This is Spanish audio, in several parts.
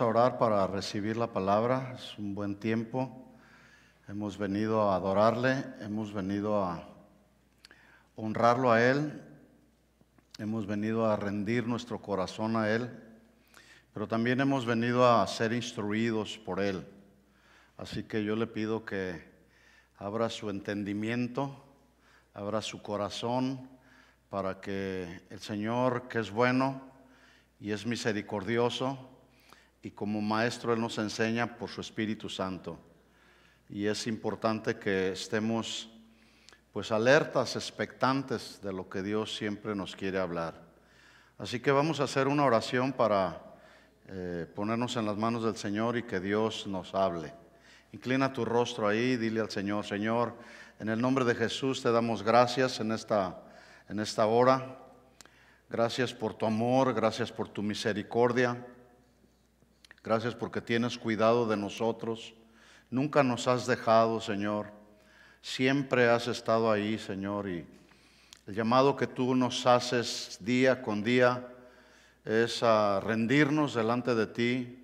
a orar para recibir la palabra. Es un buen tiempo. Hemos venido a adorarle, hemos venido a honrarlo a Él, hemos venido a rendir nuestro corazón a Él, pero también hemos venido a ser instruidos por Él. Así que yo le pido que abra su entendimiento, abra su corazón, para que el Señor, que es bueno y es misericordioso, y como maestro Él nos enseña por su Espíritu Santo. Y es importante que estemos pues alertas, expectantes de lo que Dios siempre nos quiere hablar. Así que vamos a hacer una oración para eh, ponernos en las manos del Señor y que Dios nos hable. Inclina tu rostro ahí, dile al Señor, Señor, en el nombre de Jesús te damos gracias en esta, en esta hora. Gracias por tu amor, gracias por tu misericordia. Gracias porque tienes cuidado de nosotros. Nunca nos has dejado, Señor. Siempre has estado ahí, Señor. Y el llamado que tú nos haces día con día es a rendirnos delante de ti,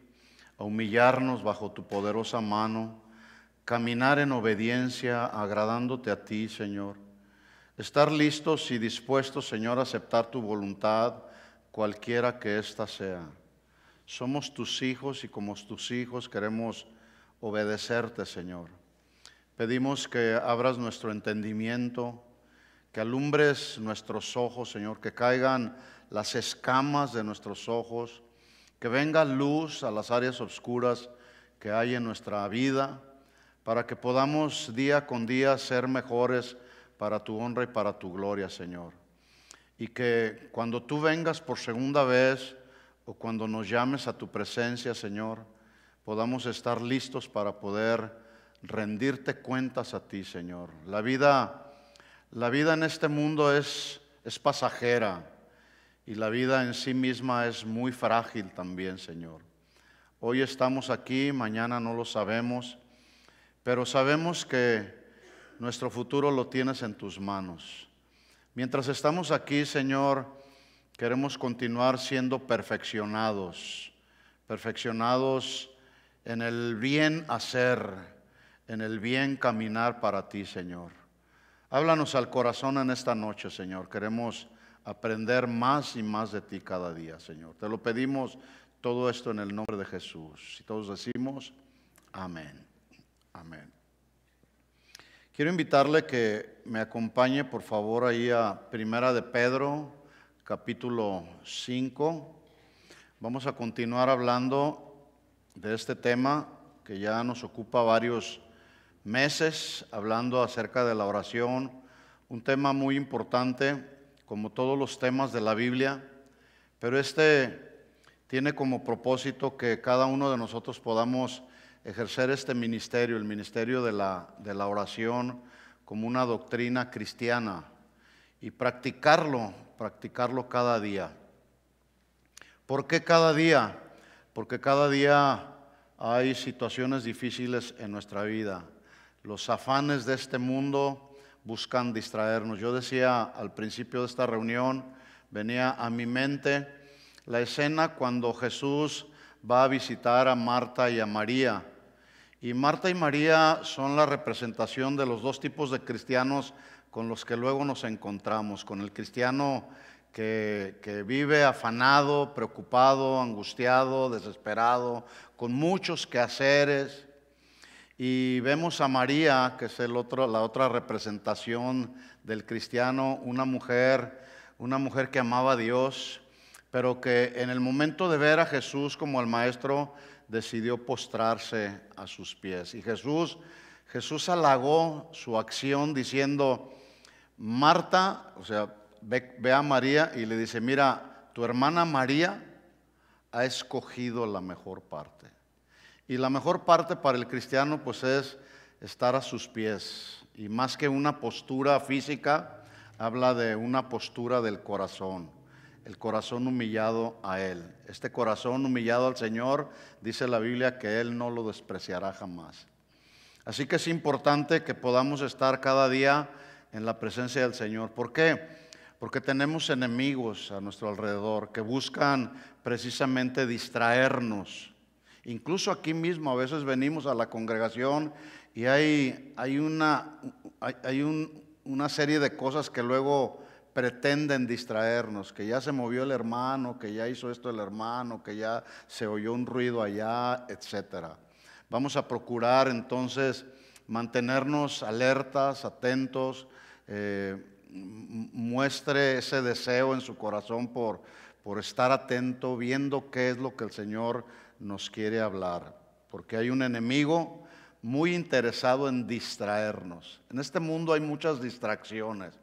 a humillarnos bajo tu poderosa mano, caminar en obediencia, agradándote a ti, Señor. Estar listos y dispuestos, Señor, a aceptar tu voluntad, cualquiera que ésta sea. Somos tus hijos y como tus hijos queremos obedecerte, Señor. Pedimos que abras nuestro entendimiento, que alumbres nuestros ojos, Señor, que caigan las escamas de nuestros ojos, que venga luz a las áreas oscuras que hay en nuestra vida, para que podamos día con día ser mejores para tu honra y para tu gloria, Señor. Y que cuando tú vengas por segunda vez, o cuando nos llames a tu presencia, Señor, podamos estar listos para poder rendirte cuentas a ti, Señor. La vida, la vida en este mundo es, es pasajera y la vida en sí misma es muy frágil también, Señor. Hoy estamos aquí, mañana no lo sabemos, pero sabemos que nuestro futuro lo tienes en tus manos. Mientras estamos aquí, Señor, Queremos continuar siendo perfeccionados, perfeccionados en el bien hacer, en el bien caminar para ti, Señor. Háblanos al corazón en esta noche, Señor. Queremos aprender más y más de ti cada día, Señor. Te lo pedimos todo esto en el nombre de Jesús. Y todos decimos, amén. Amén. Quiero invitarle que me acompañe, por favor, ahí a Primera de Pedro capítulo 5. Vamos a continuar hablando de este tema que ya nos ocupa varios meses, hablando acerca de la oración, un tema muy importante, como todos los temas de la Biblia, pero este tiene como propósito que cada uno de nosotros podamos ejercer este ministerio, el ministerio de la, de la oración, como una doctrina cristiana y practicarlo practicarlo cada día. ¿Por qué cada día? Porque cada día hay situaciones difíciles en nuestra vida. Los afanes de este mundo buscan distraernos. Yo decía al principio de esta reunión, venía a mi mente la escena cuando Jesús va a visitar a Marta y a María. Y Marta y María son la representación de los dos tipos de cristianos con los que luego nos encontramos, con el cristiano que, vive afanado, preocupado, angustiado, desesperado, con muchos quehaceres. Y vemos a María, que es el otro, la otra representación del cristiano, una mujer, una mujer que amaba a Dios, pero que en el momento de ver a Jesús como el maestro, decidió postrarse a sus pies. Y Jesús, Jesús halagó su acción diciendo, Marta, o sea, ve, a María y le dice, mira, tu hermana María ha escogido la mejor parte. Y la mejor parte para el cristiano pues es estar a sus pies. Y más que una postura física, habla de una postura del corazón, el corazón humillado a Él. Este corazón humillado al Señor, dice la Biblia, que Él no lo despreciará jamás. Así que es importante que podamos estar cada día en la presencia del Señor. ¿Por qué? Porque tenemos enemigos a nuestro alrededor que buscan precisamente distraernos. Incluso aquí mismo a veces venimos a la congregación y hay, hay, una, hay, una serie de cosas que luego pretenden distraernos, que ya se movió el hermano, que ya hizo esto el hermano, que ya se oyó un ruido allá, etc. Vamos a procurar entonces mantenernos alertas, atentos, eh, muestre ese deseo en su corazón por, por estar atento, viendo qué es lo que el Señor nos quiere hablar. Porque hay un enemigo muy interesado en distraernos. En este mundo hay muchas distracciones.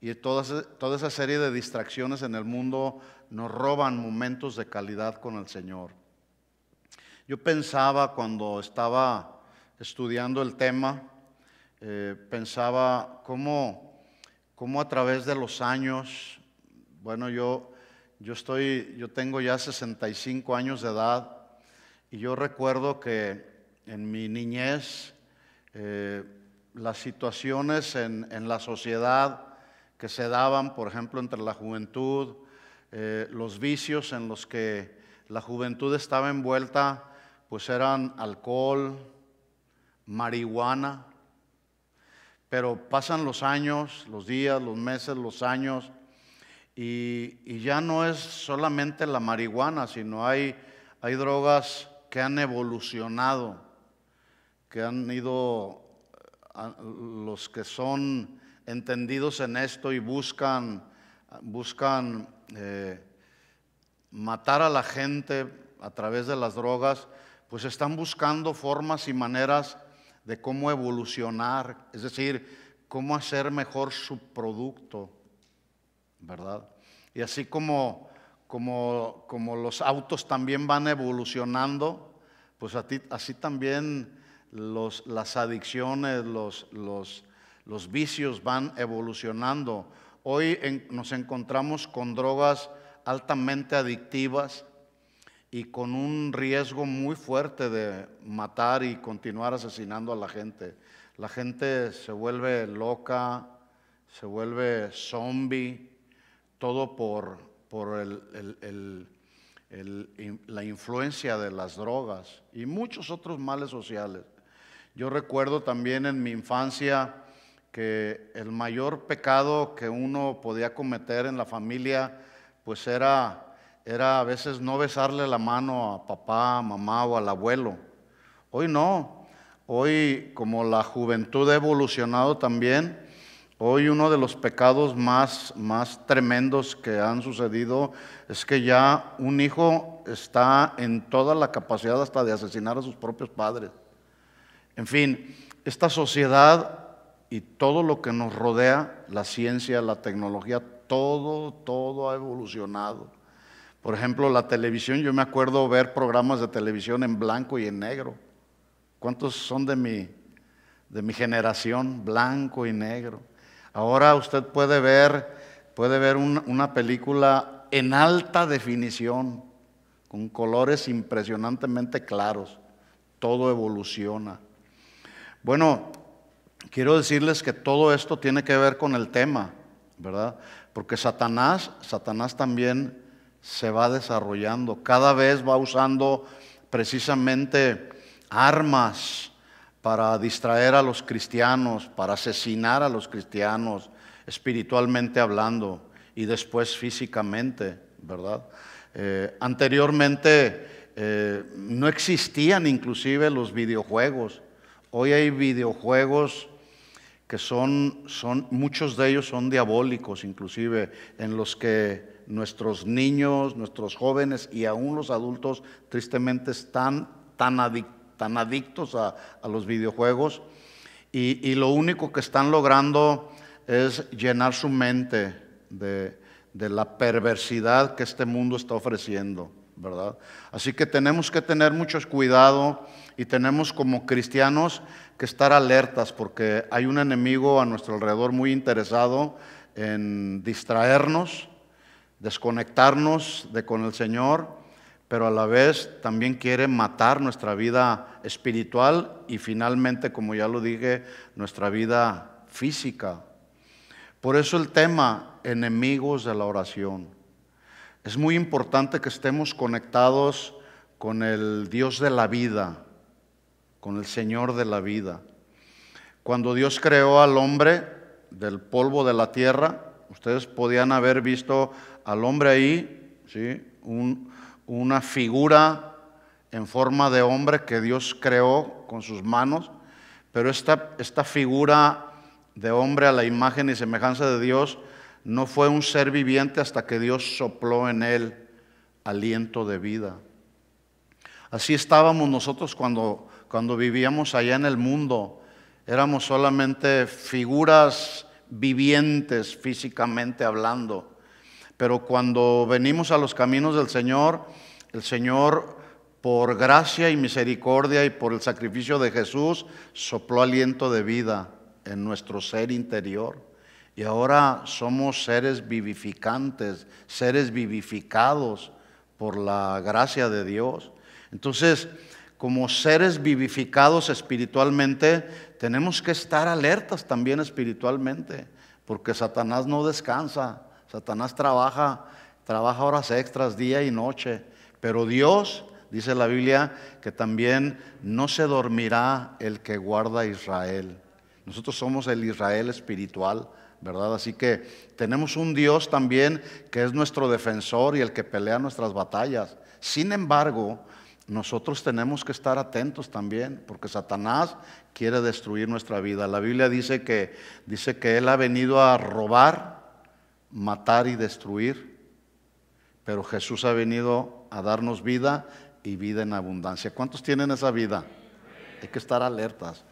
Y e, toda esa serie de distracciones en el mundo nos roban momentos de calidad con el Señor. Yo pensaba cuando estaba estudiando el tema, eh, pensaba cómo, cómo, a través de los años, bueno, yo, yo, estoy, yo tengo ya 65 años de edad y yo recuerdo que en mi niñez eh, las situaciones en, en, la sociedad que se daban, por ejemplo, entre la juventud, eh, los vicios en los que la juventud estaba envuelta, pues eran alcohol, marihuana, pero pasan los años, los días, los meses, los años, y, ya no es solamente la marihuana, sino hay, hay drogas que han evolucionado, que han ido, los que son entendidos en esto y buscan, buscan eh, matar a la gente a través de las drogas, pues están buscando formas y maneras de cómo evolucionar, es decir, cómo hacer mejor su producto, ¿verdad? Y así como, como, como los autos también van evolucionando, pues así también los, las adicciones, los, los, los, vicios van evolucionando. Hoy nos encontramos con drogas altamente adictivas, y con un riesgo muy fuerte de matar y continuar asesinando a la gente. La gente se vuelve loca, se vuelve zombie, todo por, por la influencia de las drogas y muchos otros males sociales. Yo recuerdo también en mi infancia que el mayor pecado que uno podía cometer en la familia pues era era a veces no besarle la mano a papá, mamá o al abuelo. Hoy no. Hoy, como la juventud ha evolucionado también, hoy uno de los pecados más, más tremendos que han sucedido es que ya un hijo está en toda la capacidad hasta de asesinar a sus propios padres. En fin, esta sociedad y todo lo que nos rodea, la ciencia, la tecnología, todo, todo ha evolucionado. Por ejemplo, la televisión, yo me acuerdo ver programas de televisión en blanco y en negro. ¿Cuántos son de mi, de mi generación? Blanco y negro. Ahora usted puede ver, puede ver una película en alta definición, con colores impresionantemente claros. Todo evoluciona. Bueno, quiero decirles que todo esto tiene que ver con el tema, ¿verdad? Porque Satanás, Satanás también se va desarrollando, cada vez va usando precisamente armas para distraer a los cristianos, para asesinar a los cristianos, espiritualmente hablando y después físicamente, ¿verdad? Eh, anteriormente eh, no existían inclusive los videojuegos. Hoy hay videojuegos que son, son, muchos de ellos son diabólicos inclusive, en los que nuestros niños, nuestros jóvenes y aún los adultos tristemente están tan, tan adictos a, los videojuegos y, lo único que están logrando es llenar su mente de, de la perversidad que este mundo está ofreciendo. ¿verdad? Así que tenemos que tener mucho cuidado y tenemos como cristianos que estar alertas porque hay un enemigo a nuestro alrededor muy interesado en distraernos, desconectarnos de con el Señor, pero a la vez también quiere matar nuestra vida espiritual y finalmente, como ya lo dije, nuestra vida física. Por eso el tema, enemigos de la oración. Es muy importante que estemos conectados con el Dios de la vida, con el Señor de la vida. Cuando Dios creó al hombre del polvo de la tierra, ustedes podían haber visto al hombre ahí, ¿sí? una figura en forma de hombre que Dios creó con sus manos, pero esta, figura de hombre a la imagen y semejanza de Dios no fue un ser viviente hasta que Dios sopló en él aliento de vida. Así estábamos nosotros cuando vivíamos allá en el mundo. Éramos solamente figuras vivientes físicamente hablando, pero cuando venimos a los caminos del Señor, el Señor por gracia y misericordia y por el sacrificio de Jesús sopló aliento de vida en nuestro ser interior. Y ahora somos seres vivificantes, seres vivificados por la gracia de Dios. Entonces, como seres vivificados espiritualmente, tenemos que estar alertas también espiritualmente, porque Satanás no descansa. Satanás trabaja, trabaja horas extras día y noche, pero Dios, dice la Biblia, que también no se dormirá el que guarda a Israel. Nosotros somos el Israel espiritual, ¿verdad? Así que tenemos un Dios también que es nuestro defensor y el que pelea nuestras batallas. Sin embargo, nosotros tenemos que estar atentos también, porque Satanás quiere destruir nuestra vida. La Biblia dice que, dice que Él ha venido a robar, matar y destruir, pero Jesús ha venido a darnos vida y vida en abundancia. ¿Cuántos tienen esa vida? Hay que estar alertas.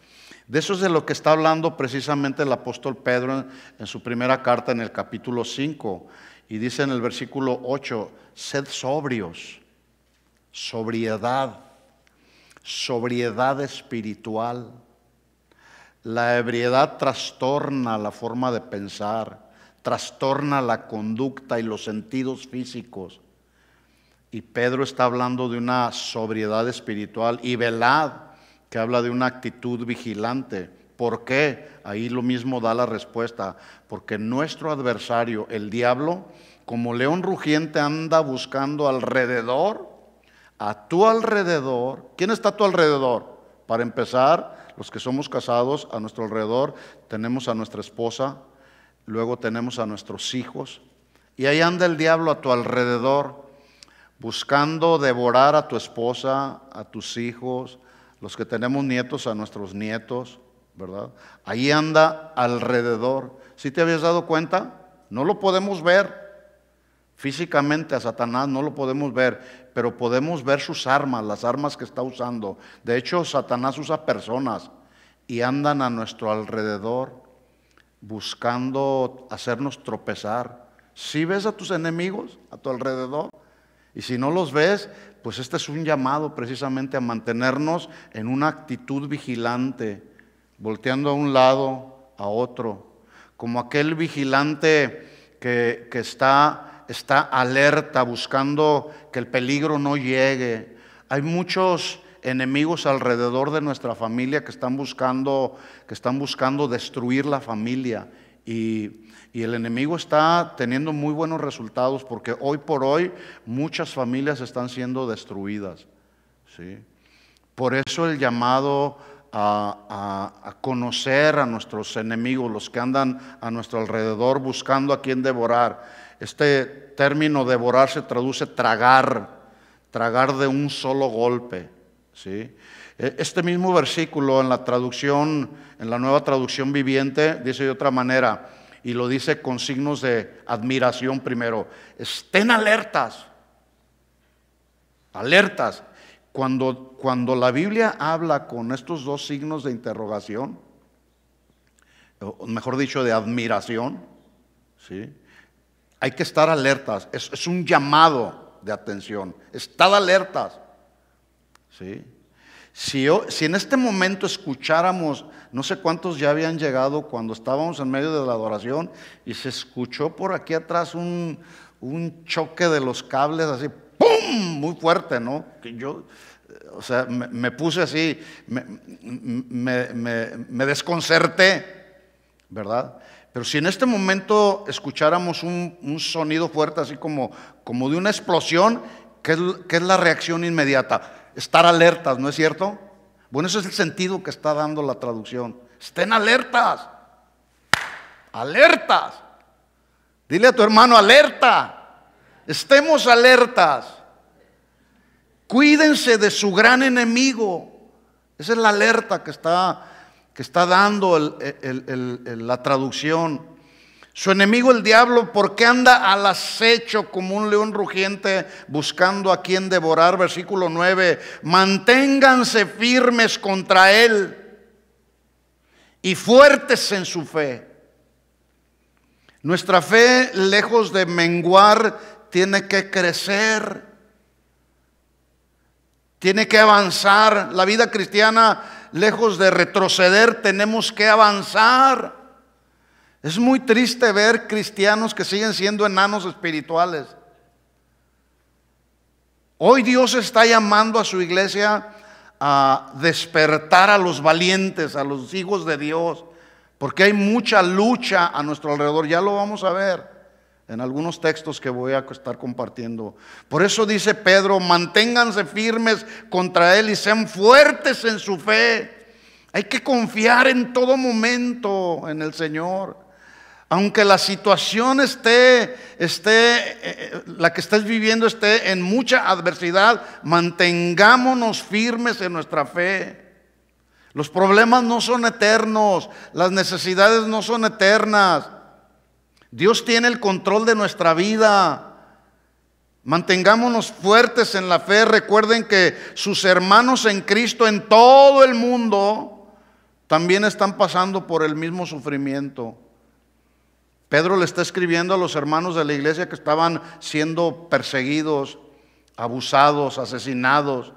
De eso es de lo que está hablando precisamente el apóstol Pedro en, su primera carta en el capítulo 5 y dice en el versículo 8, sed sobrios, sobriedad, sobriedad espiritual. La ebriedad trastorna la forma de pensar trastorna la conducta y los sentidos físicos. Y Pedro está hablando de una sobriedad espiritual y velad, que habla de una actitud vigilante. ¿Por qué? Ahí lo mismo da la respuesta. Porque nuestro adversario, el diablo, como león rugiente anda buscando alrededor, a tu alrededor. ¿Quién está a tu alrededor? Para empezar, los que somos casados, a nuestro alrededor tenemos a nuestra esposa, luego tenemos a nuestros hijos, y ahí anda el diablo a tu alrededor, buscando devorar a tu esposa, a tus hijos, los que tenemos nietos, a nuestros nietos, ¿verdad? Ahí anda alrededor. Si te habías dado cuenta? No lo podemos ver. Físicamente a Satanás no lo podemos ver, pero podemos ver sus armas, las armas que está usando. De hecho, Satanás usa personas y andan a nuestro alrededor buscando hacernos tropezar. Si ves a tus enemigos a tu alrededor y si no los ves, pues este es un llamado precisamente a mantenernos en una actitud vigilante, volteando a un lado, a otro, como aquel vigilante que, está, está alerta, buscando que el peligro no llegue. Hay muchos enemigos alrededor de nuestra familia que están buscando, que están buscando destruir la familia. Y, el enemigo está teniendo muy buenos resultados porque hoy por hoy muchas familias están siendo destruidas. ¿sí? Por eso el llamado a, a, conocer a nuestros enemigos, los que andan a nuestro alrededor buscando a quien devorar. Este término devorar se traduce tragar, tragar de un solo golpe. ¿sí? E, este mismo versículo en la traducción, en la nueva traducción viviente, dice de otra manera, y lo dice con signos de admiración primero. Estén alertas, alertas. Cuando, la Biblia habla con estos dos signos de interrogación, mejor dicho, de admiración, ¿sí? hay que estar alertas. Es, es un llamado de atención. Estad alertas. Si, en este momento escucháramos, no sé cuántos ya habían llegado cuando estábamos en medio de la adoración y se escuchó por aquí atrás un, choque de los cables así, ¡pum! Muy fuerte, ¿no? Que yo, eh, o sea, me, puse así, me, me, desconcerté, ¿verdad? Pero si en este momento escucháramos un, sonido fuerte, así como, como de una explosión, qué es la reacción inmediata? estar alertas, ¿no es cierto? Bueno, ese es el sentido que está dando la traducción. Estén alertas, alertas. Dile a tu hermano, alerta, estemos alertas. Cuídense de su gran enemigo. Esa es la alerta que está, que está dando la traducción. Su enemigo el diablo, ¿por qué anda al acecho como un león rugiente buscando a quien devorar? Versículo 9, manténganse firmes contra él y fuertes en su fe. Nuestra fe, lejos de menguar, tiene que crecer, tiene que avanzar. La vida cristiana, lejos de retroceder, tenemos que avanzar. Es muy triste ver cristianos que siguen siendo enanos espirituales. Hoy Dios está llamando a su iglesia a despertar a los valientes, a los hijos de Dios, porque hay mucha lucha a nuestro alrededor. Ya lo vamos a ver en algunos textos que voy a estar compartiendo. Por eso dice Pedro, manténganse firmes contra Él y sean fuertes en su fe. Hay que confiar en todo momento en el Señor aunque la situación esté, esté, eh, eh, la que estés viviendo esté en mucha adversidad, mantengámonos firmes en nuestra fe. Los problemas no son eternos, las necesidades no son eternas. Dios tiene el control de nuestra vida. Mantengámonos fuertes en la fe. Recuerden que sus hermanos en Cristo en todo el mundo también están pasando por el mismo sufrimiento. Pedro le está escribiendo a los hermanos de la iglesia que estaban siendo perseguidos, abusados, asesinados.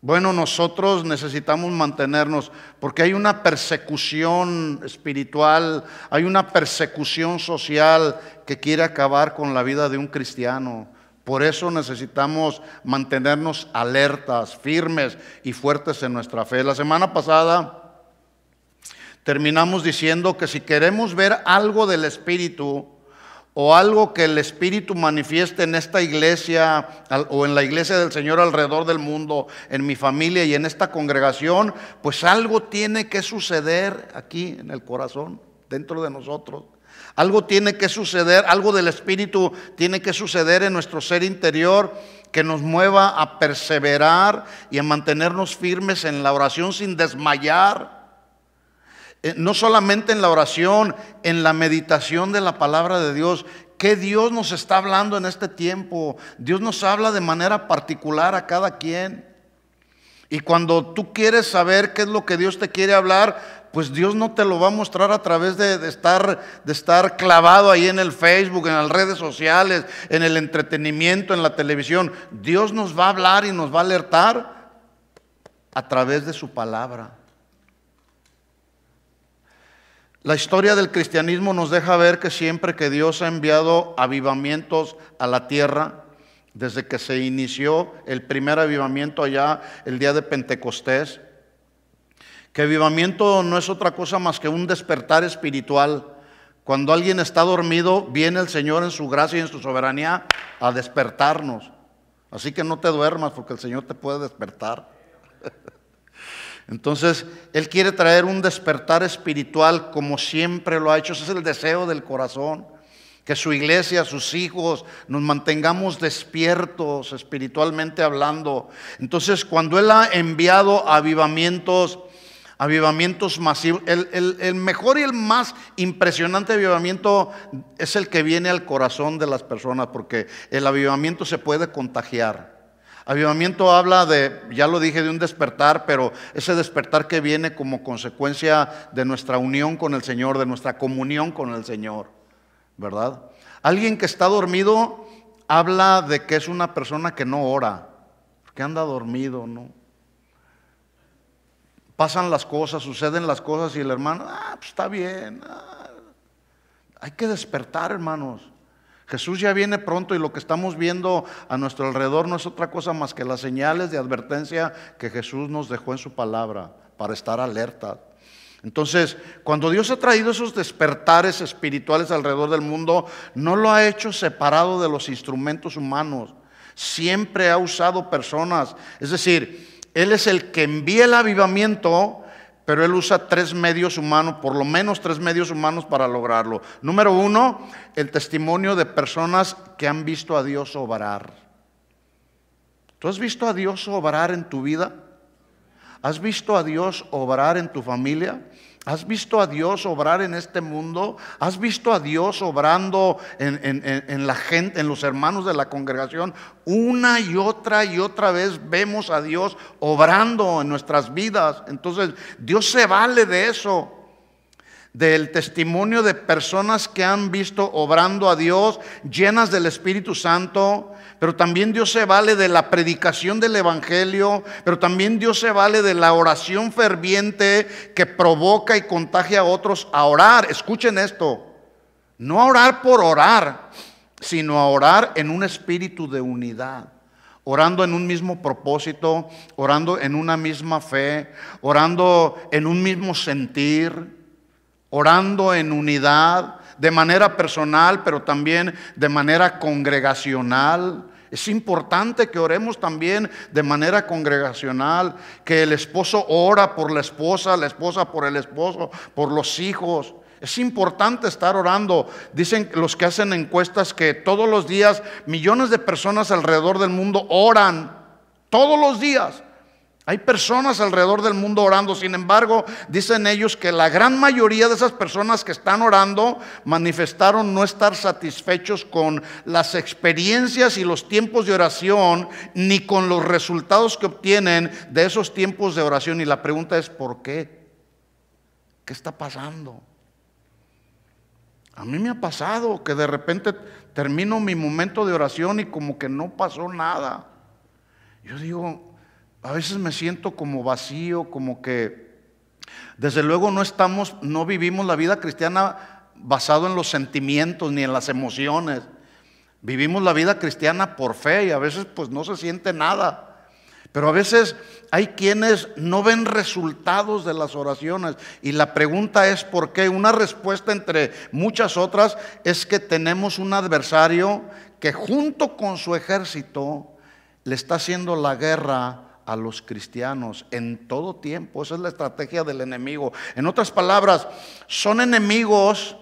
Bueno, nosotros necesitamos mantenernos porque hay una persecución espiritual, hay una persecución social que quiere acabar con la vida de un cristiano. Por eso necesitamos mantenernos alertas, firmes y fuertes en nuestra fe. La semana pasada terminamos diciendo que si queremos ver algo del Espíritu o algo que el Espíritu manifieste en esta iglesia o en la iglesia del Señor alrededor del mundo, en mi familia y en esta congregación, pues algo tiene que suceder aquí en el corazón, dentro de nosotros. Algo tiene que suceder, algo del Espíritu tiene que suceder en nuestro ser interior que nos mueva a perseverar y a mantenernos firmes en la oración sin desmayar eh, no solamente en la oración, en la meditación de la palabra de Dios, que Dios nos está hablando en este tiempo. Dios nos habla de manera particular a cada quien. Y cuando tú quieres saber qué es lo que Dios te quiere hablar, pues Dios no te lo va a mostrar a través de, de estar clavado ahí en el Facebook, en las redes sociales, en el entretenimiento, en la televisión. Dios nos va a hablar y nos va a alertar a través de su palabra. La historia del cristianismo nos deja ver que siempre que Dios ha enviado avivamientos a la tierra, desde que se inició el primer avivamiento allá el día de Pentecostés, que avivamiento no es otra cosa más que un despertar espiritual. Cuando alguien está dormido, viene el Señor en su gracia y en su soberanía a despertarnos. Así que no te duermas porque el Señor te puede despertar. Entonces, Él quiere traer un despertar espiritual como siempre lo ha hecho. Ese es el deseo del corazón. Que su iglesia, sus hijos, nos mantengamos despiertos espiritualmente hablando. Entonces, cuando Él ha enviado avivamientos, avivamientos masivos, el, el mejor y el más impresionante avivamiento es el que viene al corazón de las personas, porque el avivamiento se puede contagiar. Avivamiento habla de, ya lo dije, de un despertar, pero ese despertar que viene como consecuencia de nuestra unión con el Señor, de nuestra comunión con el Señor, ¿verdad? Alguien que está dormido habla de que es una persona que no ora, que anda dormido, ¿no? Pasan las cosas, suceden las cosas y el hermano, ah, pues está bien. Ah, hay que despertar, hermanos. Jesús ya viene pronto y lo que estamos viendo a nuestro alrededor no es otra cosa más que las señales de advertencia que Jesús nos dejó en su palabra para estar alerta. Entonces, cuando Dios ha traído esos despertares espirituales alrededor del mundo, no lo ha hecho separado de los instrumentos humanos. Siempre ha usado personas. Es decir, Él es el que envía el avivamiento, pero él usa tres medios humanos, por lo menos tres medios humanos para lograrlo. Número uno, el testimonio de personas que han visto a Dios obrar. ¿Tú has visto a Dios obrar en tu vida? ¿Has visto a Dios obrar en tu familia? ¿Has visto a Dios obrar en este mundo? ¿Has visto a Dios obrando en, la gente, en los hermanos de la congregación? Una y otra y otra vez vemos a Dios obrando en nuestras vidas. Entonces, Dios se vale de eso, del testimonio de personas que han visto obrando a Dios, llenas del Espíritu Santo, pero también Dios se vale de la predicación del Evangelio, pero también Dios se vale de la oración ferviente que provoca y contagia a otros a orar. Escuchen esto, no a orar por orar, sino a orar en un espíritu de unidad orando en un mismo propósito, orando en una misma fe, orando en un mismo sentir, orando en unidad, de manera personal, pero también de manera congregacional. Es importante que oremos también de manera congregacional, que el esposo ora por la esposa, la esposa por el esposo, por los hijos. Es importante estar orando. Dicen los que hacen encuestas que todos los días millones de personas alrededor del mundo oran, todos los días, hay personas alrededor del mundo orando, sin embargo, dicen ellos que la gran mayoría de esas personas que están orando manifestaron no estar satisfechos con las experiencias y los tiempos de oración, ni con los resultados que obtienen de esos tiempos de oración. Y la pregunta es, ¿por qué? ¿Qué está pasando? A mí me ha pasado que de repente termino mi momento de oración y como que no pasó nada. Yo digo, a veces me siento como vacío, como que desde luego no estamos, no vivimos la vida cristiana basado en los sentimientos ni en las emociones. Vivimos la vida cristiana por fe y a veces pues no se siente nada. Pero a veces hay quienes no ven resultados de las oraciones y la pregunta es por qué. Una respuesta entre muchas otras es que tenemos un adversario que junto con su ejército le está haciendo la guerra a los cristianos en todo tiempo. Esa es la estrategia del enemigo. En otras palabras, son enemigos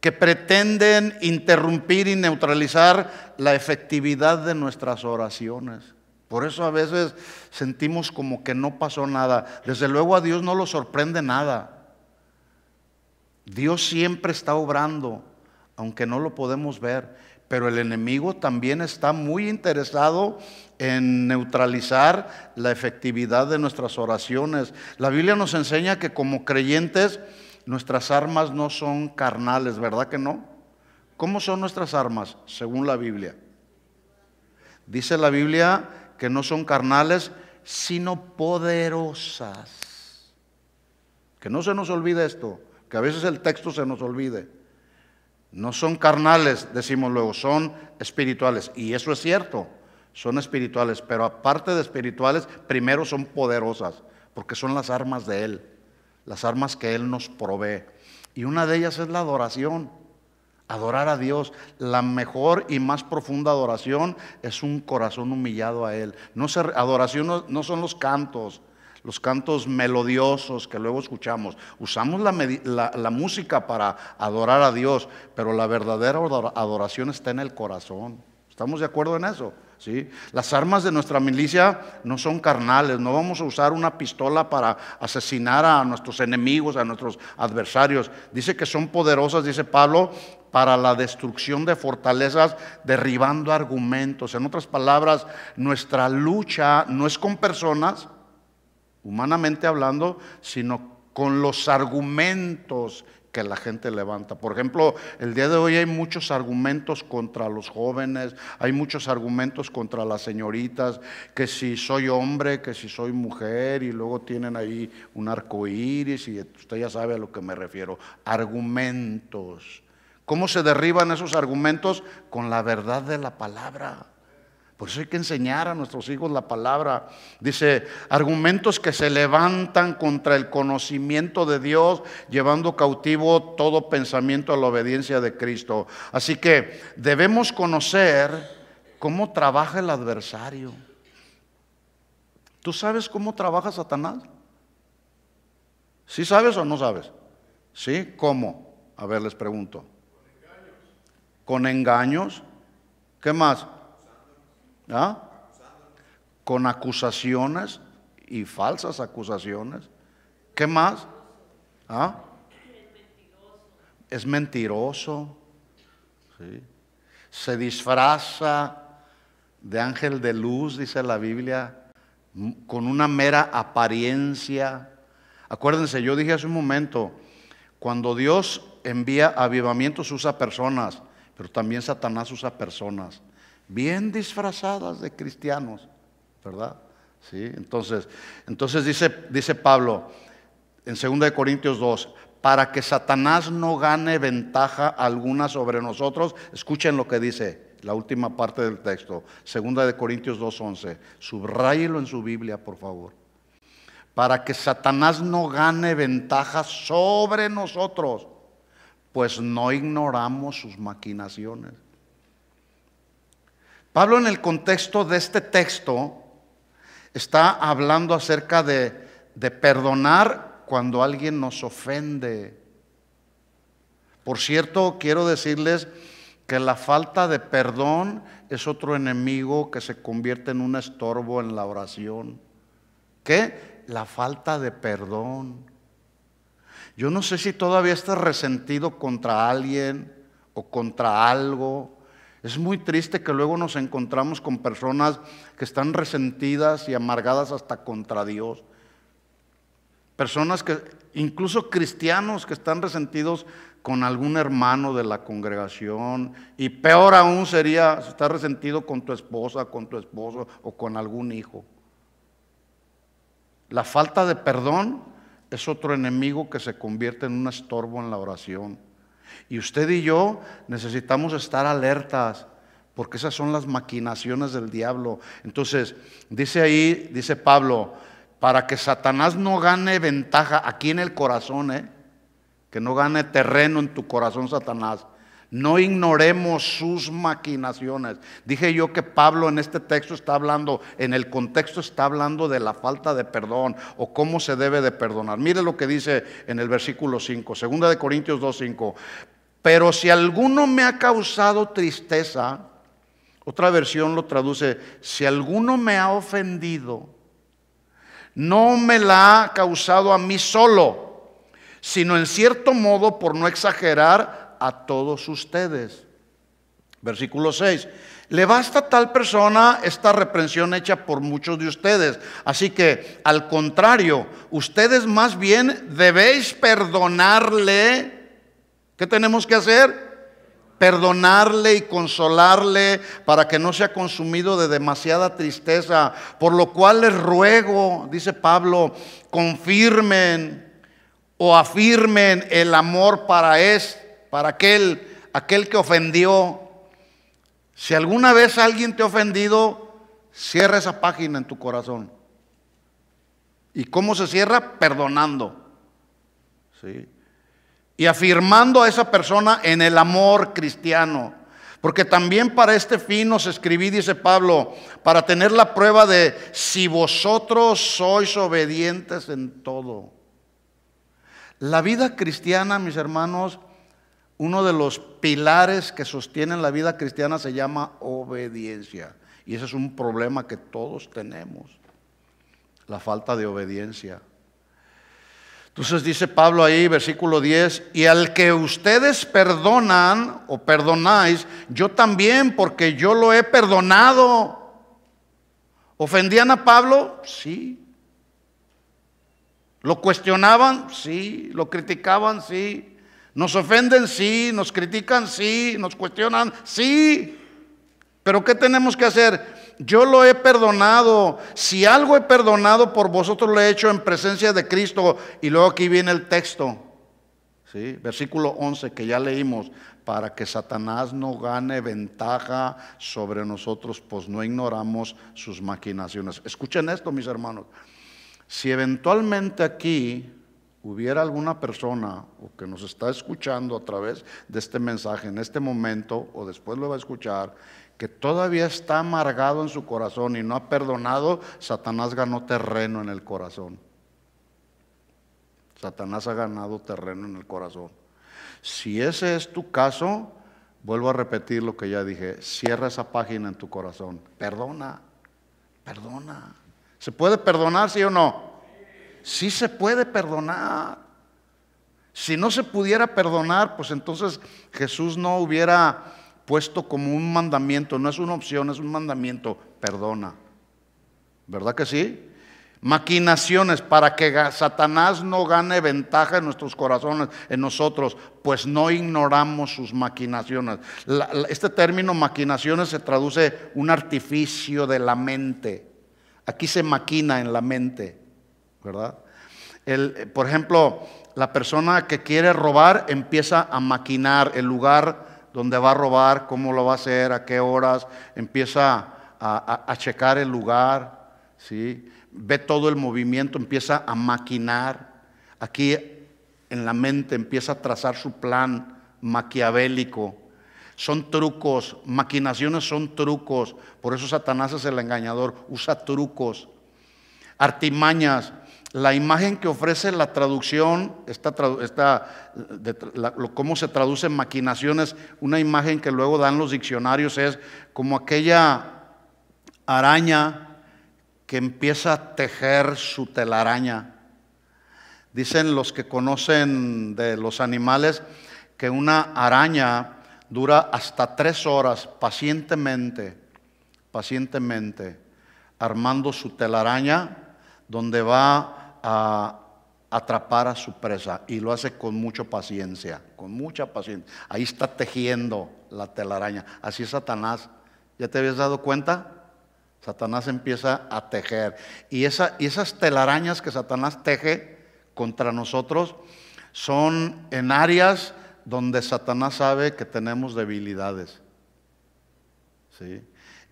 que pretenden interrumpir y neutralizar la efectividad de nuestras oraciones. Por eso a veces sentimos como que no pasó nada. Desde luego a Dios no lo sorprende nada. Dios siempre está obrando, aunque no lo podemos ver. Pero el enemigo también está muy interesado en neutralizar la efectividad de nuestras oraciones. La Biblia nos enseña que como creyentes nuestras armas no son carnales, ¿verdad que no? ¿Cómo son nuestras armas según la Biblia? Dice la Biblia que no son carnales, sino poderosas. Que no se nos olvide esto, que a veces el texto se nos olvide. No son carnales, decimos luego, son espirituales. Y eso es cierto son espirituales, pero aparte de espirituales, primero son poderosas, porque son las armas de Él, las armas que Él nos provee. Y una de ellas es la adoración, adorar a Dios. La mejor y más profunda adoración es un corazón humillado a Él. No adoración no, son los cantos, los cantos melodiosos que luego escuchamos. Usamos la, música para adorar a Dios, pero la verdadera adoración está en el corazón. ¿Estamos de acuerdo en eso? Las armas de nuestra milicia no son carnales, no vamos a usar una pistola para asesinar a nuestros enemigos, a nuestros adversarios. Dice que son poderosas, dice Pablo, para la destrucción de fortalezas, derribando argumentos. En otras palabras, nuestra lucha no es con personas, humanamente hablando, sino con los argumentos que la gente levanta. Por ejemplo, el día de hoy hay muchos argumentos contra los jóvenes, hay muchos argumentos contra las señoritas, que si soy hombre, que si soy mujer, y luego tienen ahí un arco iris, y usted ya sabe a lo que me refiero. Argumentos. ¿Cómo se derriban esos argumentos? Con la verdad de la palabra. Por eso hay que enseñar a nuestros hijos la palabra. Dice, argumentos que se levantan contra el conocimiento de Dios, llevando cautivo todo pensamiento a la obediencia de Cristo. Así que debemos conocer cómo trabaja el adversario. ¿Tú sabes cómo trabaja Satanás? ¿Sí sabes o no sabes? ¿Sí? ¿Cómo? A ver, les pregunto. Con engaños. ¿Qué más? ¿Ah? Con acusaciones y falsas acusaciones. ¿Qué más? ¿Ah? Es mentiroso. Se disfraza de ángel de luz, dice la Biblia, con una mera apariencia. Acuérdense, yo dije hace un momento, cuando Dios envía avivamientos usa personas, pero también Satanás usa personas bien disfrazadas de cristianos, ¿verdad? Sí, entonces, entonces dice, dice Pablo en 2 Corintios 2, para que Satanás no gane ventaja alguna sobre nosotros, escuchen lo que dice la última parte del texto, 2 Corintios 2.11, subráyelo en su Biblia, por favor, para que Satanás no gane ventaja sobre nosotros, pues no ignoramos sus maquinaciones. Pablo en el contexto de este texto está hablando acerca de, perdonar cuando alguien nos ofende. Por cierto, quiero decirles que la falta de perdón es otro enemigo que se convierte en un estorbo en la oración. ¿Qué? La falta de perdón. Yo no sé si todavía estás resentido contra alguien o contra algo es muy triste que luego nos encontramos con personas que están resentidas y amargadas hasta contra Dios. Personas que, incluso cristianos que están resentidos con algún hermano de la congregación. Y peor aún sería si resentido con tu esposa, con tu esposo o con algún hijo. La falta de perdón es otro enemigo que se convierte en un estorbo en la oración. Y usted y yo necesitamos estar alertas, porque esas son las maquinaciones del diablo. Entonces, dice ahí, dice Pablo, para que Satanás no gane ventaja aquí en el corazón, ¿eh? que no gane terreno en tu corazón Satanás, no ignoremos sus maquinaciones. Dije yo que Pablo en este texto está hablando, en el contexto está hablando de la falta de perdón o cómo se debe de perdonar. Mire lo que dice en el versículo 5, 2 de Corintios 2:5. Pero si alguno me ha causado tristeza, otra versión lo traduce, si alguno me ha ofendido, no me la ha causado a mí solo, sino en cierto modo, por no exagerar, a todos ustedes. Versículo 6. Le basta a tal persona esta reprensión hecha por muchos de ustedes. Así que, al contrario, ustedes más bien debéis perdonarle. ¿Qué tenemos que hacer? Perdonarle y consolarle para que no sea consumido de demasiada tristeza. Por lo cual les ruego, dice Pablo, confirmen o afirmen el amor para este para aquel, aquel que ofendió. Si alguna vez alguien te ha ofendido, cierra esa página en tu corazón. ¿Y cómo se cierra? Perdonando. ¿Sí? Y afirmando a esa persona en el amor cristiano. Porque también para este fin nos escribí, dice Pablo, para tener la prueba de si vosotros sois obedientes en todo. La vida cristiana, mis hermanos, uno de los pilares que sostienen la vida cristiana se llama obediencia. Y ese es un problema que todos tenemos, la falta de obediencia. Entonces dice Pablo ahí, versículo 10, y al que ustedes perdonan o perdonáis, yo también, porque yo lo he perdonado. ¿Ofendían a Pablo? Sí. ¿Lo cuestionaban? Sí. ¿Lo criticaban? Sí. Nos ofenden, sí, nos critican, sí, nos cuestionan, sí. Pero ¿qué tenemos que hacer? Yo lo he perdonado. Si algo he perdonado por vosotros lo he hecho en presencia de Cristo. Y luego aquí viene el texto. ¿sí? Versículo 11 que ya leímos. Para que Satanás no gane ventaja sobre nosotros, pues no ignoramos sus maquinaciones. Escuchen esto, mis hermanos. Si eventualmente aquí hubiera alguna persona o que nos está escuchando a través de este mensaje en este momento o después lo va a escuchar, que todavía está amargado en su corazón y no ha perdonado, Satanás ganó terreno en el corazón. Satanás ha ganado terreno en el corazón. Si ese es tu caso, vuelvo a repetir lo que ya dije, cierra esa página en tu corazón, perdona, perdona. ¿Se puede perdonar, sí o no? Si se puede perdonar. Si no se pudiera perdonar, pues entonces Jesús no hubiera puesto como un mandamiento, no es una opción, es un mandamiento, perdona. ¿Verdad que sí? Maquinaciones para que Satanás no gane ventaja en nuestros corazones, en nosotros, pues no ignoramos sus maquinaciones. este término maquinaciones se traduce un artificio de la mente. Aquí se maquina en la mente. ¿verdad? Eh, por ejemplo, la persona que quiere robar empieza a maquinar el lugar donde va a robar, cómo lo va a hacer, a qué horas, empieza a, checar el lugar, ¿sí? ve todo el movimiento, empieza a maquinar. Aquí en la mente empieza a trazar su plan maquiavélico. Son trucos, maquinaciones son trucos, por eso Satanás es el engañador, usa trucos, artimañas, la imagen que ofrece la traducción, cómo se traduce en maquinaciones, una imagen que luego dan los diccionarios es como aquella araña que empieza a tejer su telaraña. Dicen los que conocen de los animales que una araña dura hasta tres horas pacientemente, pacientemente, armando su telaraña donde va a atrapar a su presa y lo hace con mucha paciencia, con mucha paciencia. Ahí está tejiendo la telaraña. Así es Satanás. ¿Ya te habías dado cuenta? Satanás empieza a tejer. Y, y esas telarañas que Satanás teje contra nosotros son en áreas donde Satanás sabe que tenemos debilidades. ¿Sí?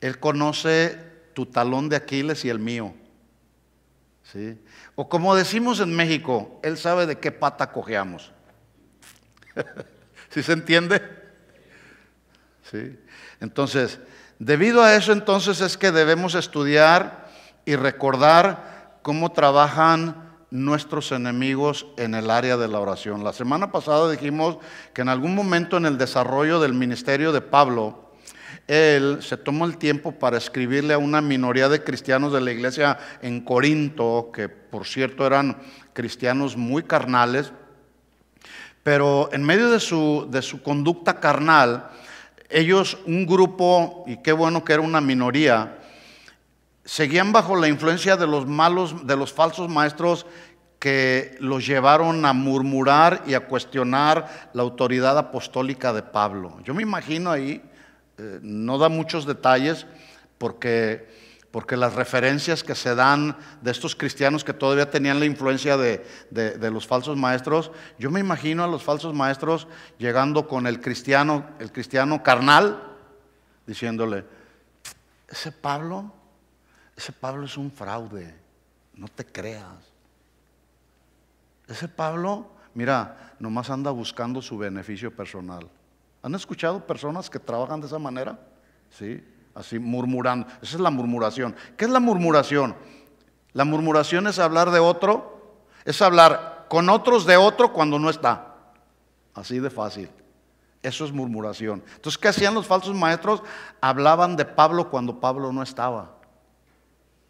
Él conoce tu talón de Aquiles y el mío. ¿Sí? O como decimos en México, Él sabe de qué pata cojeamos. ¿Sí se entiende? Sí. Entonces, debido a eso entonces es que debemos estudiar y recordar cómo trabajan nuestros enemigos en el área de la oración. La semana pasada dijimos que en algún momento en el desarrollo del ministerio de Pablo, él se tomó el tiempo para escribirle a una minoría de cristianos de la iglesia en Corinto, que por cierto eran cristianos muy carnales, pero en medio de su, de su conducta carnal, ellos, un grupo, y qué bueno que era una minoría, seguían bajo la influencia de los malos, de los falsos maestros que los llevaron a murmurar y a cuestionar la autoridad apostólica de Pablo. Yo me imagino ahí eh, no da muchos detalles porque, porque las referencias que se dan de estos cristianos que todavía tenían la influencia de, de los falsos maestros, yo me imagino a los falsos maestros llegando con el cristiano, el cristiano carnal, diciéndole, ese Pablo, ese Pablo es un fraude, no te creas. Ese Pablo, mira, nomás anda buscando su beneficio personal. ¿Han escuchado personas que trabajan de esa manera? Sí, así murmurando. Esa es la murmuración. ¿Qué es la murmuración? La murmuración es hablar de otro, es hablar con otros de otro cuando no está. Así de fácil. Eso es murmuración. Entonces, ¿qué hacían los falsos maestros? Hablaban de Pablo cuando Pablo no estaba.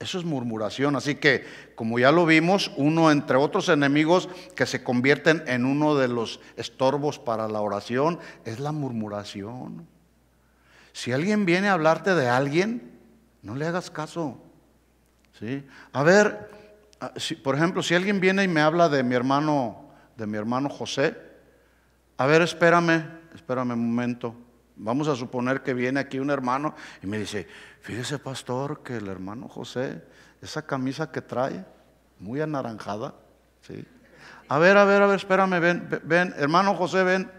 Eso es murmuración. Así que, como ya lo vimos, uno entre otros enemigos que se convierten en uno de los estorbos para la oración es la murmuración. Si alguien viene a hablarte de alguien, no le hagas caso. ¿Sí? A ver, ah, por ejemplo, si alguien viene y me habla de mi hermano, de mi hermano José, a ver, espérame, espérame un momento. Vamos a suponer que viene aquí un hermano y me dice, fíjese pastor que el hermano José, esa camisa que trae, muy anaranjada, ¿sí? A ver, a ver, a ver, espérame, ven, ven, hermano José, ven.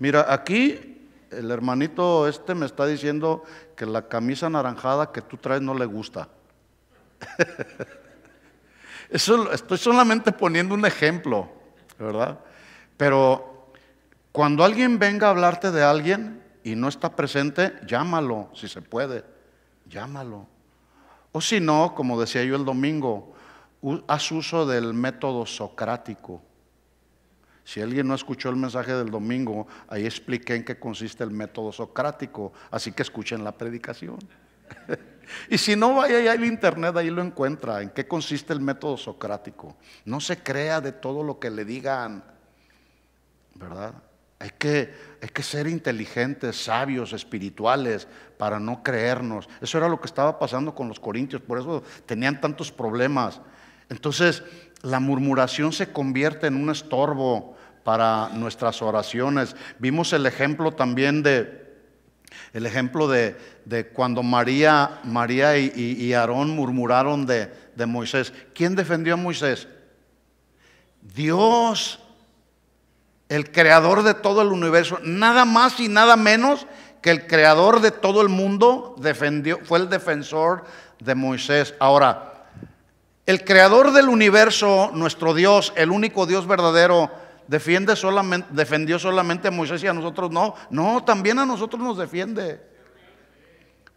Mira, aquí el hermanito este me está diciendo que la camisa anaranjada que tú traes no le gusta. Eso estoy solamente poniendo un ejemplo, ¿verdad? Pero cuando alguien venga a hablarte de alguien, y no está presente, llámalo si se puede, llámalo. O si no, como decía yo el domingo, haz uso del método socrático. Si alguien no escuchó el mensaje del domingo, ahí expliqué en qué consiste el método socrático, así que escuchen la predicación. y si no, vaya ahí al internet, ahí lo encuentra, en qué consiste el método socrático. No se crea de todo lo que le digan, ¿verdad? Hay que, ser inteligentes, sabios, espirituales, para no creernos. Eso era lo que estaba pasando con los corintios, por eso tenían tantos problemas. Entonces, la murmuración se convierte en un estorbo para nuestras oraciones. Vimos el ejemplo también de, el ejemplo de, cuando María, y, Aarón murmuraron de, de, Moisés. ¿Quién defendió a Moisés? Dios el creador de todo el universo, nada más y nada menos que el creador de todo el mundo defendió, fue el defensor de Moisés. Ahora, el creador del universo, nuestro Dios, el único Dios verdadero, defiende solamente, defendió solamente a Moisés y a nosotros no. No, también a nosotros nos defiende.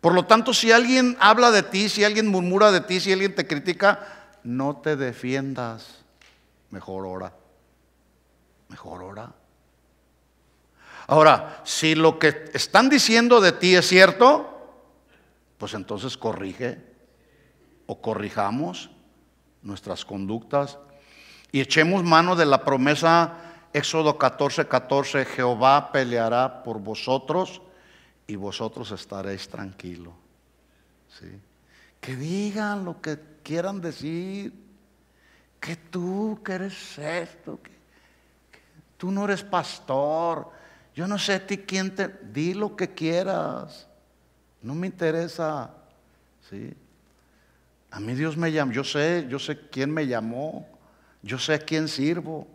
Por lo tanto, si alguien habla de ti, si alguien murmura de ti, si alguien te critica, no te defiendas. Mejor hora mejor hora. Ahora, si lo que están diciendo de ti es cierto, pues entonces corrige o corrijamos nuestras conductas y echemos mano de la promesa Éxodo 14, 14, Jehová peleará por vosotros y vosotros estaréis tranquilos. Que digan lo que quieran decir, que tú que eres esto, que tú no eres pastor, yo no sé a ti quién te... Di lo que quieras, no me interesa, ¿sí? A mí Dios me llama, yo sé, yo sé quién me llamó, yo sé a quién sirvo,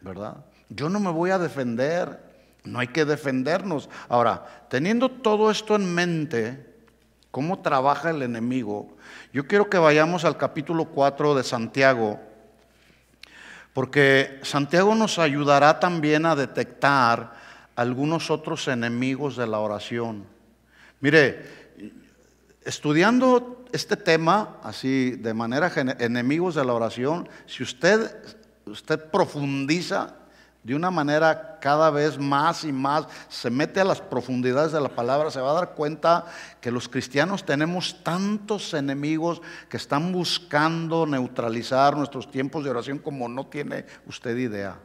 ¿verdad? Yo no me voy a defender, no hay que defendernos. Ahora, teniendo todo esto en mente, cómo trabaja el enemigo, yo quiero que vayamos al capítulo 4 de Santiago porque Santiago nos ayudará también a detectar algunos otros enemigos de la oración. Mire, estudiando este tema así de manera enemigos de la oración, si usted usted profundiza de una manera cada vez más y más, se mete a las profundidades de la palabra, se va a dar cuenta que los cristianos tenemos tantos enemigos que están buscando neutralizar nuestros tiempos de oración como no tiene usted idea.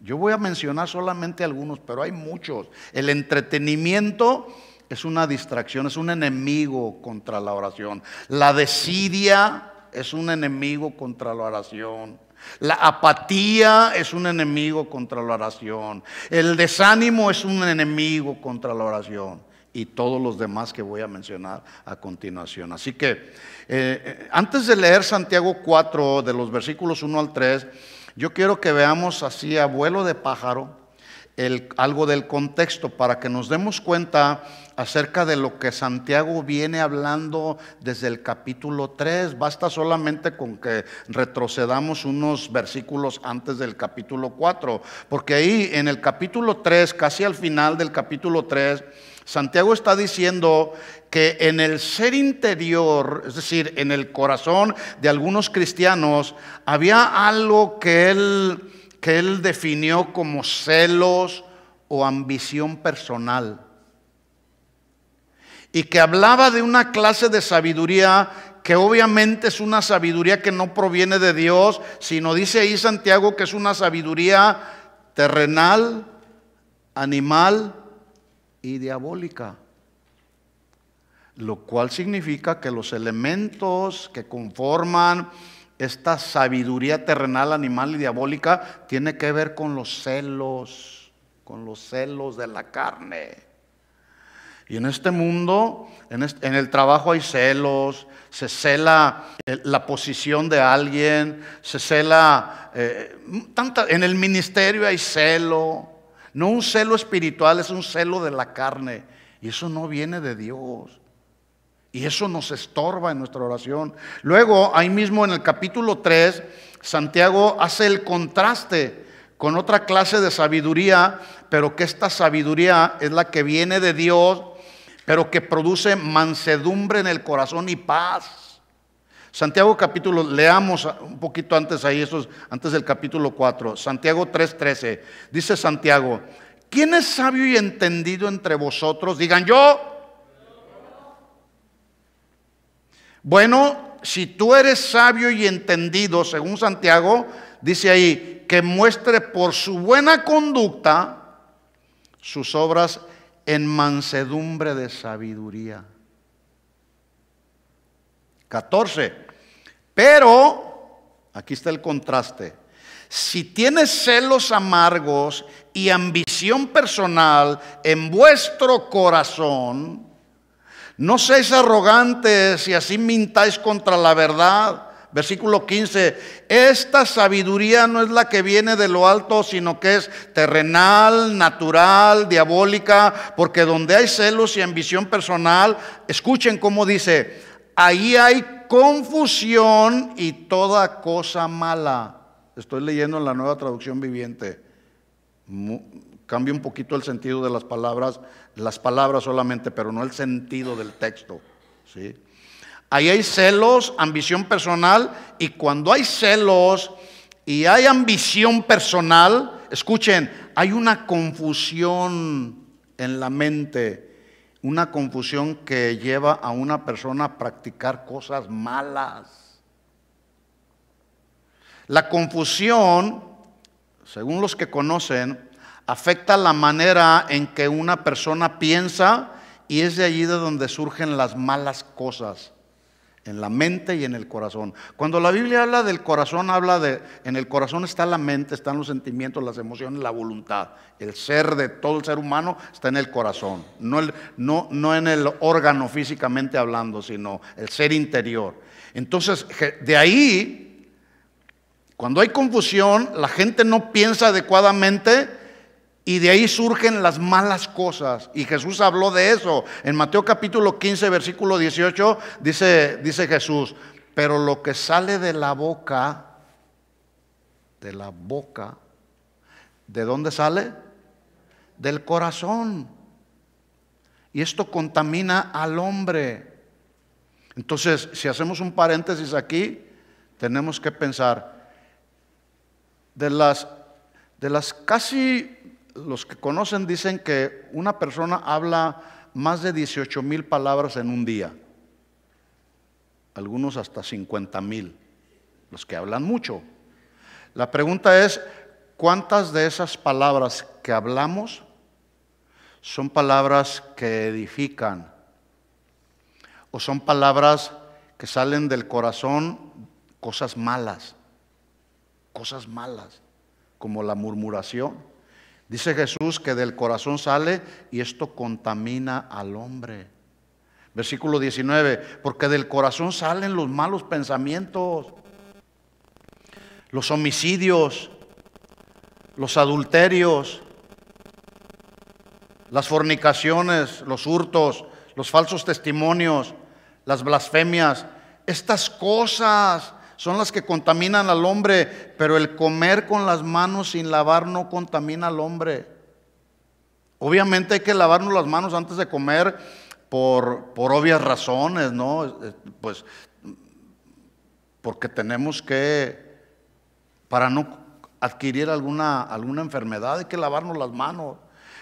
Yo voy a mencionar solamente algunos, pero hay muchos. El entretenimiento es una distracción, es un enemigo contra la oración. La desidia es un enemigo contra la oración. La apatía es un enemigo contra la oración. El desánimo es un enemigo contra la oración. Y todos los demás que voy a mencionar a continuación. Así que eh, eh, antes de leer Santiago 4, de los versículos 1 al 3, yo quiero que veamos así, a vuelo de pájaro, algo del contexto para que nos demos cuenta acerca de lo que Santiago viene hablando desde el capítulo 3. Basta solamente con que retrocedamos unos versículos antes del capítulo 4, porque ahí en el capítulo 3, casi al final del capítulo 3, Santiago está diciendo que en el ser interior, es decir, en el corazón de algunos cristianos, había algo que él, que él definió como celos o ambición personal y que hablaba de una clase de sabiduría que obviamente es una sabiduría que no proviene de Dios, sino dice ahí Santiago que es una sabiduría terrenal, animal y diabólica. Lo cual significa que los elementos que conforman esta sabiduría terrenal, animal y diabólica tiene que ver con los celos, con los celos de la carne y en este mundo, en, el trabajo hay celos, se cela eh, la posición de alguien, se cela, eh, en el ministerio hay celo, no un celo espiritual, es un celo de la carne. Y eso no viene de Dios. Y eso nos estorba en nuestra oración. Luego, ahí mismo en el capítulo 3, Santiago hace el contraste con otra clase de sabiduría, pero que esta sabiduría es la que viene de Dios pero que produce mansedumbre en el corazón y paz. Santiago capítulo, leamos un poquito antes ahí, antes del capítulo 4, Santiago 3:13, dice Santiago, ¿quién es sabio y entendido entre vosotros? Digan yo. Bueno, si tú eres sabio y entendido, según Santiago, dice ahí, que muestre por su buena conducta sus obras en mansedumbre de sabiduría. 14. Pero, aquí está el contraste. Si tienes celos amargos y ambición personal en vuestro corazón, no seis arrogantes y así mintáis contra la verdad. Versículo 15, esta sabiduría no es la que viene de lo alto, sino que es terrenal, natural, diabólica, porque donde hay celos y ambición personal, escuchen cómo dice, ahí hay confusión y toda cosa mala. Estoy leyendo la nueva traducción viviente. Cambia un poquito el sentido de las palabras, las palabras solamente, pero no el sentido del texto. ¿sí? Ahí hay celos, ambición personal, y cuando hay celos y hay ambición personal, escuchen, hay una confusión en la mente, una confusión que lleva a una persona a practicar cosas malas. La confusión, según los que conocen, afecta la manera en que una persona piensa y es de allí de donde surgen las malas cosas en la mente y en el corazón. Cuando la Biblia habla del corazón, habla de, en el corazón está la mente, están los sentimientos, las emociones, la voluntad. El ser de todo el ser humano está en el corazón, no, no en el órgano físicamente hablando, sino el ser interior. Entonces, de ahí, cuando hay confusión, la gente no piensa adecuadamente y de ahí surgen las malas cosas. Y Jesús habló de eso. En Mateo capítulo 15, versículo 18, dice, dice Jesús, pero lo que sale de la boca, de la boca, ¿de dónde sale? Del corazón. Y esto contamina al hombre. Entonces, si hacemos un paréntesis aquí, tenemos que pensar de las, de las casi los que conocen dicen que una persona habla más de 18 mil palabras en un día, algunos hasta 50 mil, los que hablan mucho. La pregunta es, ¿cuántas de esas palabras que hablamos son palabras que edifican? ¿O son palabras que salen del corazón cosas malas? Cosas malas, como la murmuración Dice Jesús que del corazón sale y esto contamina al hombre. Versículo 19, porque del corazón salen los malos pensamientos, los homicidios, los adulterios, las fornicaciones, los hurtos, los falsos testimonios, las blasfemias. Estas cosas son las que contaminan al hombre, pero el comer con las manos sin lavar no contamina al hombre. Obviamente hay que lavarnos las manos antes de comer por, obvias razones, ¿no? Pues porque tenemos que, para no adquirir alguna, alguna enfermedad, hay que lavarnos las manos.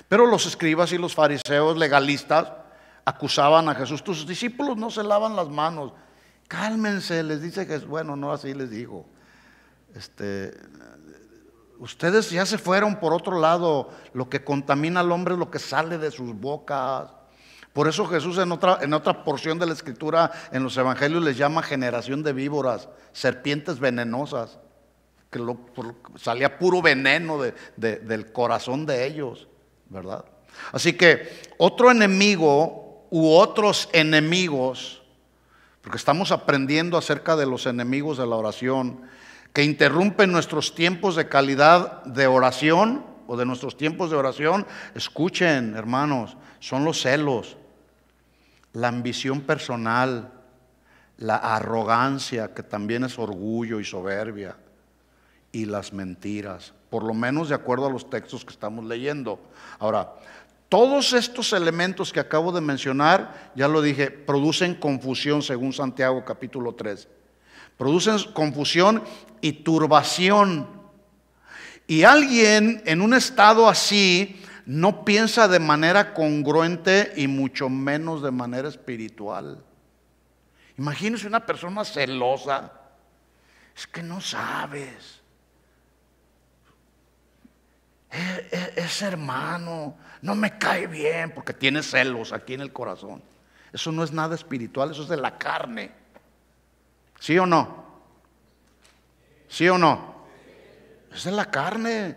Pero los escribas y los fariseos legalistas acusaban a Jesús, tus discípulos no se lavan las manos cálmense, les dice Jesús. Bueno, no así les dijo. Este, ustedes ya se fueron por otro lado. Lo que contamina al hombre es lo que sale de sus bocas. Por eso Jesús en otra, en otra porción de la escritura, en los evangelios, les llama generación de víboras, serpientes venenosas, que lo, salía puro veneno del corazón de ellos, ¿verdad? Así que otro enemigo u otros enemigos porque estamos aprendiendo acerca de los enemigos de la oración, que interrumpen nuestros tiempos de calidad de oración o de nuestros tiempos de oración. Escuchen, hermanos, son los celos, la ambición personal, la arrogancia, que también es orgullo y soberbia, y las mentiras, por lo menos de acuerdo a los textos que estamos leyendo. Ahora, todos estos elementos que acabo de mencionar, ya lo dije, producen confusión según Santiago capítulo 3. Producen confusión y turbación. Y alguien en un estado así no piensa de manera congruente y mucho menos de manera espiritual. Imagínese una persona celosa. Es que no sabes. Es, e, es hermano no me cae bien porque tiene celos aquí en el corazón. Eso no es nada espiritual, eso es de la carne. ¿Sí o no? ¿Sí o no? Es de la carne.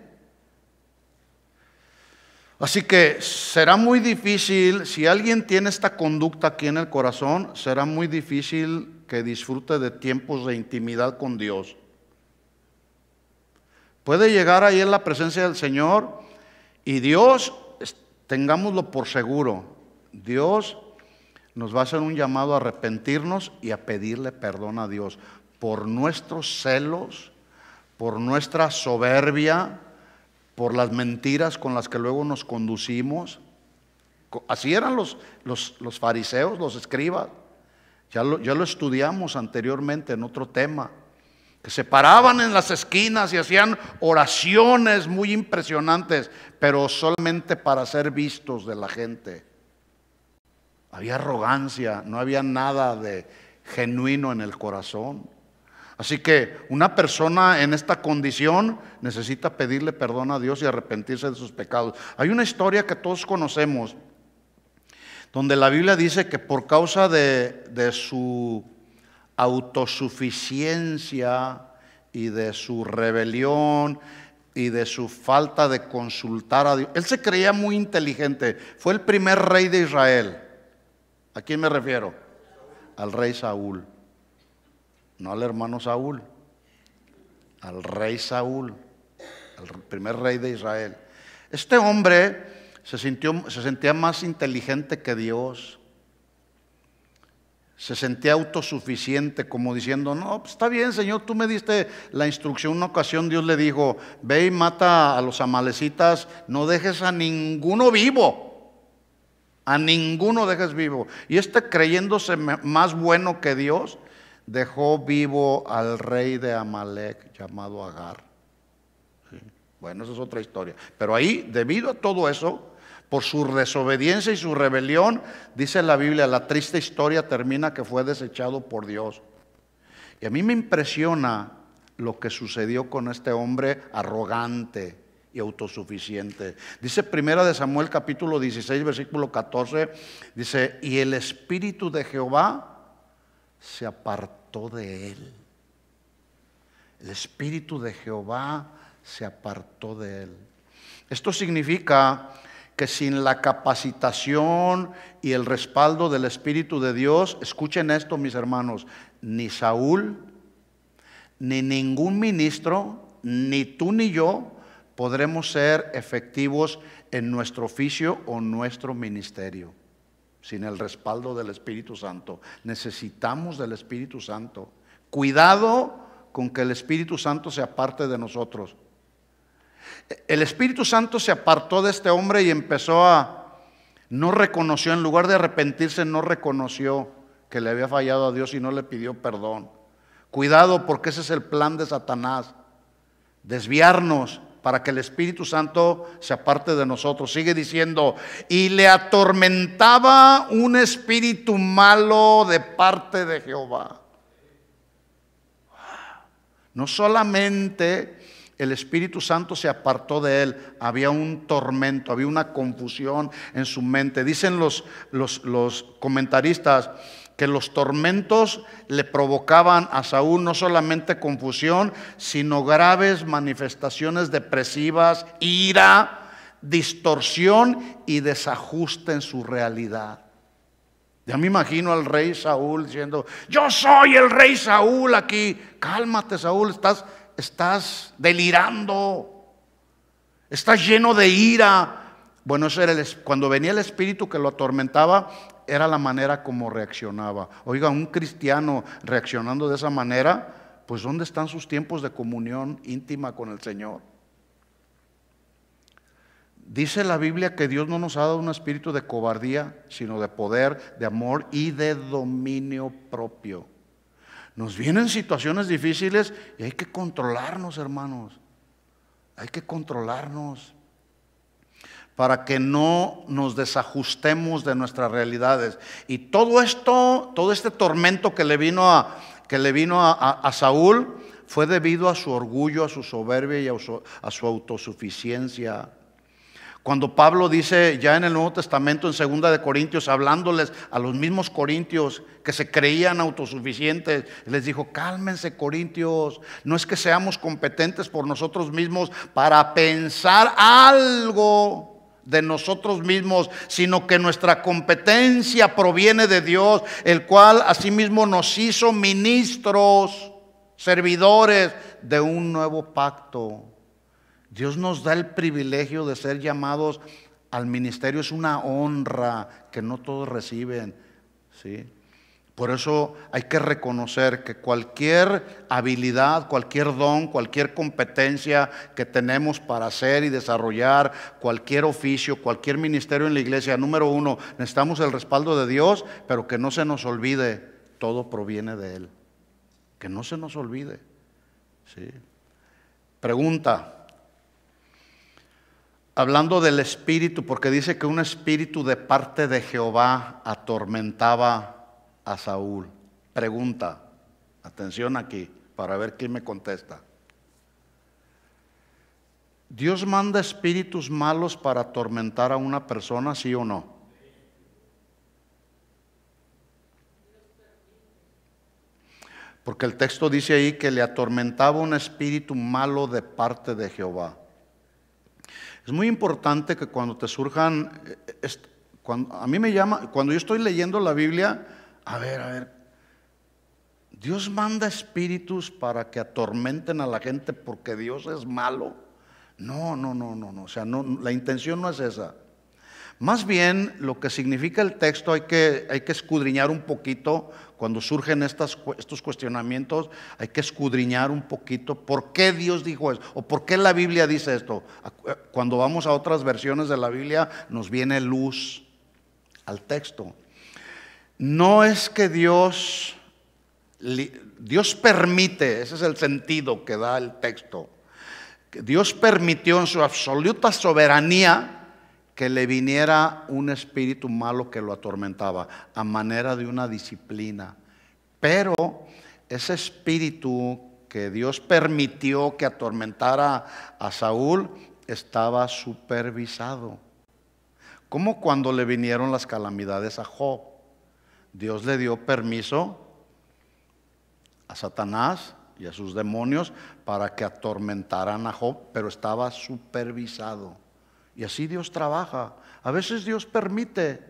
Así que será muy difícil, si alguien tiene esta conducta aquí en el corazón, será muy difícil que disfrute de tiempos de intimidad con Dios. Puede llegar ahí en la presencia del Señor y Dios Tengámoslo por seguro, Dios nos va a hacer un llamado a arrepentirnos y a pedirle perdón a Dios por nuestros celos, por nuestra soberbia, por las mentiras con las que luego nos conducimos. Así eran los, los, fariseos, los escribas. Ya ya lo estudiamos anteriormente en otro tema que se paraban en las esquinas y hacían oraciones muy impresionantes, pero solamente para ser vistos de la gente. Había arrogancia, no había nada de genuino en el corazón. Así que una persona en esta condición necesita pedirle perdón a Dios y arrepentirse de sus pecados. Hay una historia que todos conocemos, donde la Biblia dice que por causa de, de su autosuficiencia y de su rebelión y de su falta de consultar a Dios. Él se creía muy inteligente. Fue el primer rey de Israel. ¿A quién me refiero? Al rey Saúl. No al hermano Saúl. Al rey Saúl. Al primer rey de Israel. Este hombre se, sintió, se sentía más inteligente que Dios. Se sentía autosuficiente, como diciendo, no, pues está bien, Señor, tú me diste la instrucción. Una ocasión Dios le dijo, ve y mata a los amalecitas, no dejes a ninguno vivo. A ninguno dejes vivo. Y este creyéndose más bueno que Dios, dejó vivo al rey de Amalec llamado Agar. Bueno, esa es otra historia. Pero ahí, debido a todo eso, por su desobediencia y su rebelión, dice la Biblia, la triste historia termina que fue desechado por Dios. Y a mí me impresiona lo que sucedió con este hombre arrogante y autosuficiente. Dice primera de Samuel capítulo 16 versículo 14, dice, "Y el espíritu de Jehová se apartó de él." El espíritu de Jehová se apartó de él. Esto significa que sin la capacitación y el respaldo del Espíritu de Dios, escuchen esto mis hermanos, ni Saúl, ni ningún ministro, ni tú ni yo podremos ser efectivos en nuestro oficio o nuestro ministerio sin el respaldo del Espíritu Santo. Necesitamos del Espíritu Santo. Cuidado con que el Espíritu Santo sea parte de nosotros. El Espíritu Santo se apartó de este hombre y empezó a, no reconoció, en lugar de arrepentirse, no reconoció que le había fallado a Dios y no le pidió perdón. Cuidado porque ese es el plan de Satanás, desviarnos para que el Espíritu Santo se aparte de nosotros. Sigue diciendo, y le atormentaba un espíritu malo de parte de Jehová. No solamente el Espíritu Santo se apartó de él. Había un tormento, había una confusión en su mente. Dicen los, los, comentaristas que los tormentos le provocaban a Saúl no solamente confusión, sino graves manifestaciones depresivas, ira, distorsión y desajuste en su realidad. Ya me imagino al rey Saúl diciendo, yo soy el rey Saúl aquí, cálmate Saúl, estás estás delirando, estás lleno de ira. Bueno, cuando venía el espíritu que lo atormentaba, era la manera como reaccionaba. Oiga, un cristiano reaccionando de esa manera, pues ¿dónde están sus tiempos de comunión íntima con el Señor? Dice la Biblia que Dios no nos ha dado un espíritu de cobardía, sino de poder, de amor y de dominio propio. Nos vienen situaciones difíciles y hay que controlarnos, hermanos. Hay que controlarnos para que no nos desajustemos de nuestras realidades. Y todo esto, todo este tormento que le vino a, que le vino a, Saúl fue debido a su orgullo, a su soberbia y a su autosuficiencia. Cuando Pablo dice ya en el Nuevo Testamento, en Segunda de Corintios, hablándoles a los mismos corintios que se creían autosuficientes, les dijo, cálmense corintios, no es que seamos competentes por nosotros mismos para pensar algo de nosotros mismos, sino que nuestra competencia proviene de Dios, el cual asimismo nos hizo ministros, servidores de un nuevo pacto. Dios nos da el privilegio de ser llamados al ministerio. Es una honra que no todos reciben. ¿sí? Por eso hay que reconocer que cualquier habilidad, cualquier don, cualquier competencia que tenemos para hacer y desarrollar, cualquier oficio, cualquier ministerio en la iglesia, número uno, necesitamos el respaldo de Dios, pero que no se nos olvide, todo proviene de Él. Que no se nos olvide. ¿sí? Pregunta, hablando del espíritu, porque dice que un espíritu de parte de Jehová atormentaba a Saúl. Pregunta, atención aquí, para ver quién me contesta. ¿Dios manda espíritus malos para atormentar a una persona, sí o no? Porque el texto dice ahí que le atormentaba un espíritu malo de parte de Jehová. Es muy importante que cuando te surjan, eh, eh, cuando, a mí me llama, cuando yo estoy leyendo la Biblia, a ver, a ver, Dios manda espíritus para que atormenten a la gente porque Dios es malo. No, no, no, no, no. O sea, no, la intención no es esa. Más bien, lo que significa el texto hay que, hay que escudriñar un poquito cuando surgen estos cuestionamientos, hay que escudriñar un poquito por qué Dios dijo eso o por qué la Biblia dice esto. Eh, cuando vamos a otras versiones de la Biblia, nos viene luz al texto. No es que Dios, Dios permite, ese es el sentido que da el texto. Dios permitió en su absoluta soberanía que le viniera un espíritu malo que lo atormentaba, a manera de una disciplina. Pero ese espíritu que Dios permitió que atormentara a Saúl estaba supervisado. Como cuando le vinieron las calamidades a Job, Dios le dio permiso a Satanás y a sus demonios para que atormentaran a Job, pero estaba supervisado. Y así Dios trabaja. A veces Dios permite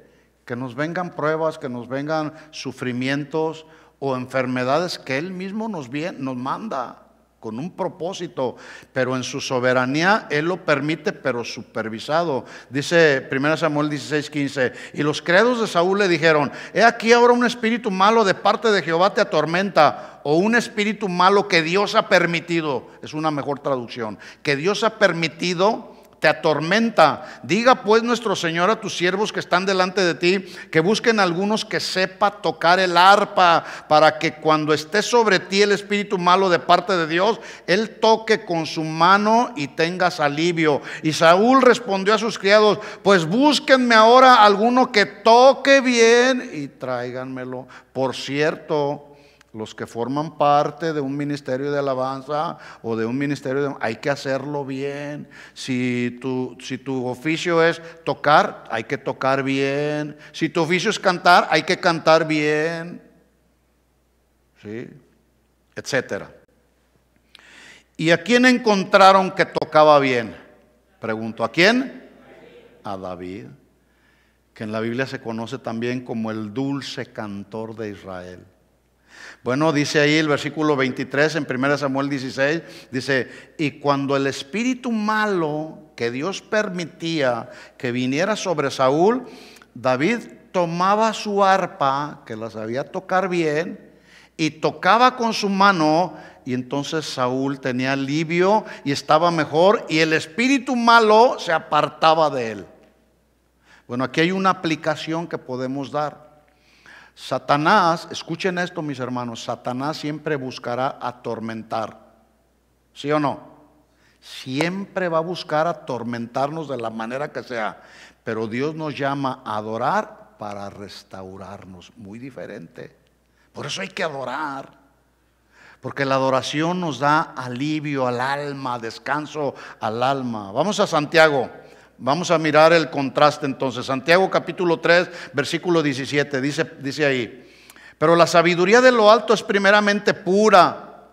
que nos vengan pruebas, que nos vengan sufrimientos o enfermedades que Él mismo nos, nos manda con un propósito, pero en su soberanía Él lo permite, pero supervisado. Dice 1 Samuel 16, 15, y los credos de Saúl le dijeron, he aquí ahora un espíritu malo de parte de Jehová te atormenta, o un espíritu malo que Dios ha permitido, es una mejor traducción, que Dios ha permitido atormenta. Diga pues nuestro Señor a tus siervos que están delante de ti, que busquen algunos que sepa tocar el arpa, para que cuando esté sobre ti el espíritu malo de parte de Dios, Él toque con su mano y tengas alivio. Y Saúl respondió a sus criados, pues búsquenme ahora alguno que toque bien y tráiganmelo. Por cierto, los que forman parte de un ministerio de alabanza o de un ministerio de... Hay que hacerlo bien. Si tu, si tu oficio es tocar, hay que tocar bien. Si tu oficio es cantar, hay que cantar bien. ¿Sí? Etcétera. ¿Y a quién encontraron que tocaba bien? Pregunto, ¿a quién? A David, que en la Biblia se conoce también como el dulce cantor de Israel. Bueno, dice ahí el versículo 23 en 1 Samuel 16, dice, y cuando el espíritu malo que Dios permitía que viniera sobre Saúl, David tomaba su arpa, que la sabía tocar bien, y tocaba con su mano, y entonces Saúl tenía alivio y estaba mejor, y el espíritu malo se apartaba de él. Bueno, aquí hay una aplicación que podemos dar. Satanás, escuchen esto mis hermanos, Satanás siempre buscará atormentar. ¿Sí o no? Siempre va a buscar atormentarnos de la manera que sea. Pero Dios nos llama a adorar para restaurarnos. Muy diferente. Por eso hay que adorar. Porque la adoración nos da alivio al alma, descanso al alma. Vamos a Santiago. Vamos a mirar el contraste entonces. Santiago capítulo 3, versículo 17, dice, dice ahí, pero la sabiduría de lo alto es primeramente pura,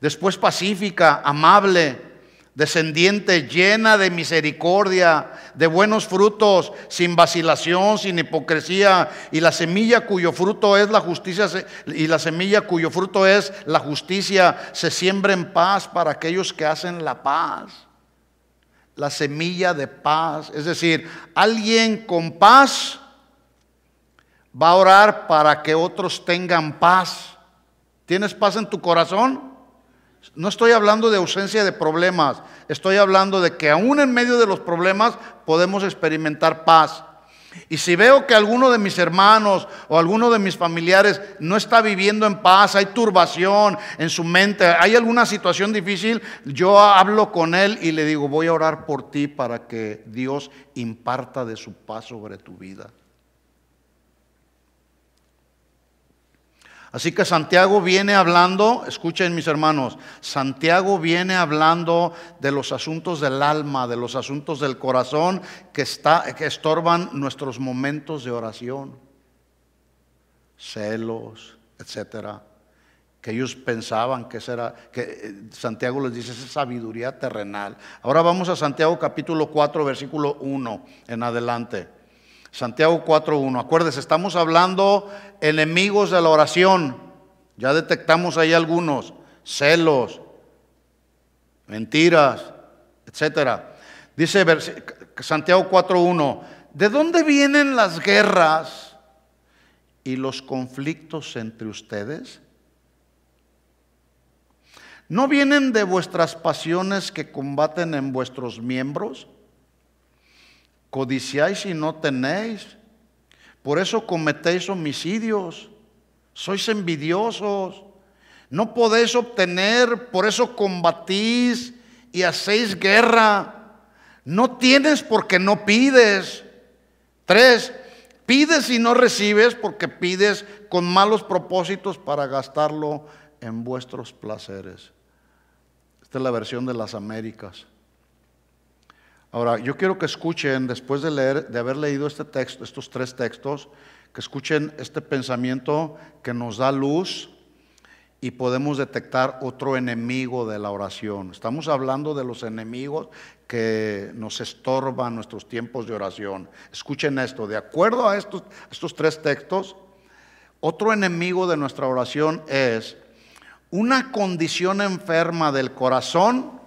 después pacífica, amable, descendiente, llena de misericordia, de buenos frutos, sin vacilación, sin hipocresía, y la semilla cuyo fruto es la justicia y la semilla cuyo fruto es la justicia se siembra en paz para aquellos que hacen la paz la semilla de paz. Es decir, alguien con paz va a orar para que otros tengan paz. ¿Tienes paz en tu corazón? No estoy hablando de ausencia de problemas, estoy hablando de que aún en medio de los problemas podemos experimentar paz. Y si veo que alguno de mis hermanos o alguno de mis familiares no está viviendo en paz, hay turbación en su mente, hay alguna situación difícil, yo hablo con él y le digo, voy a orar por ti para que Dios imparta de su paz sobre tu vida. Así que Santiago viene hablando, escuchen mis hermanos, Santiago viene hablando de los asuntos del alma, de los asuntos del corazón que, está, estorban nuestros momentos de oración, celos, etcétera, que ellos pensaban que era, que eh, Santiago les dice, es sabiduría terrenal. Ahora vamos a Santiago capítulo 4, versículo 1 en adelante. Santiago 4.1. Acuérdese, estamos hablando enemigos de la oración. Ya detectamos ahí algunos. Celos, mentiras, etc. Dice Santiago 4.1. ¿De dónde vienen las guerras y los conflictos entre ustedes? ¿No vienen de vuestras pasiones que combaten en vuestros miembros? codiciáis y no tenéis, por eso cometéis homicidios, sois envidiosos, no podéis obtener, por eso combatís y hacéis guerra. No tienes porque no pides. Tres, pides y no recibes porque pides con malos propósitos para gastarlo en vuestros placeres. Esta es la versión de las Américas. Ahora, yo quiero que escuchen, después de, haber leído este estos tres textos, que escuchen este pensamiento que nos da luz y podemos detectar otro enemigo de la oración. Estamos hablando de los enemigos que nos estorban nuestros tiempos de oración. Escuchen esto, de acuerdo a estos, estos tres textos, otro enemigo de nuestra oración es una condición enferma del corazón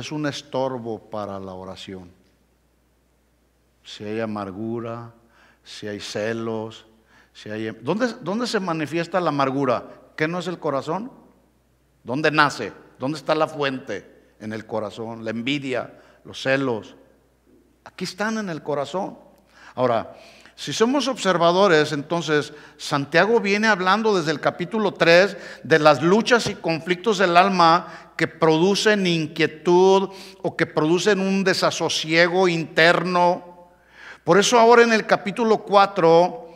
es un estorbo para la oración. Si hay amargura, si hay celos, si hay... Em-, ¿Dónde, ¿Dónde se manifiesta la amargura? ¿Qué no es el corazón? ¿Dónde nace? ¿Dónde está la fuente? En el corazón, la envidia, los celos. Aquí están en el corazón. Ahora, si somos observadores, entonces Santiago viene hablando desde el capítulo 3 de las luchas y conflictos del alma que producen inquietud o que producen un desasosiego interno. Por eso ahora en el capítulo 4,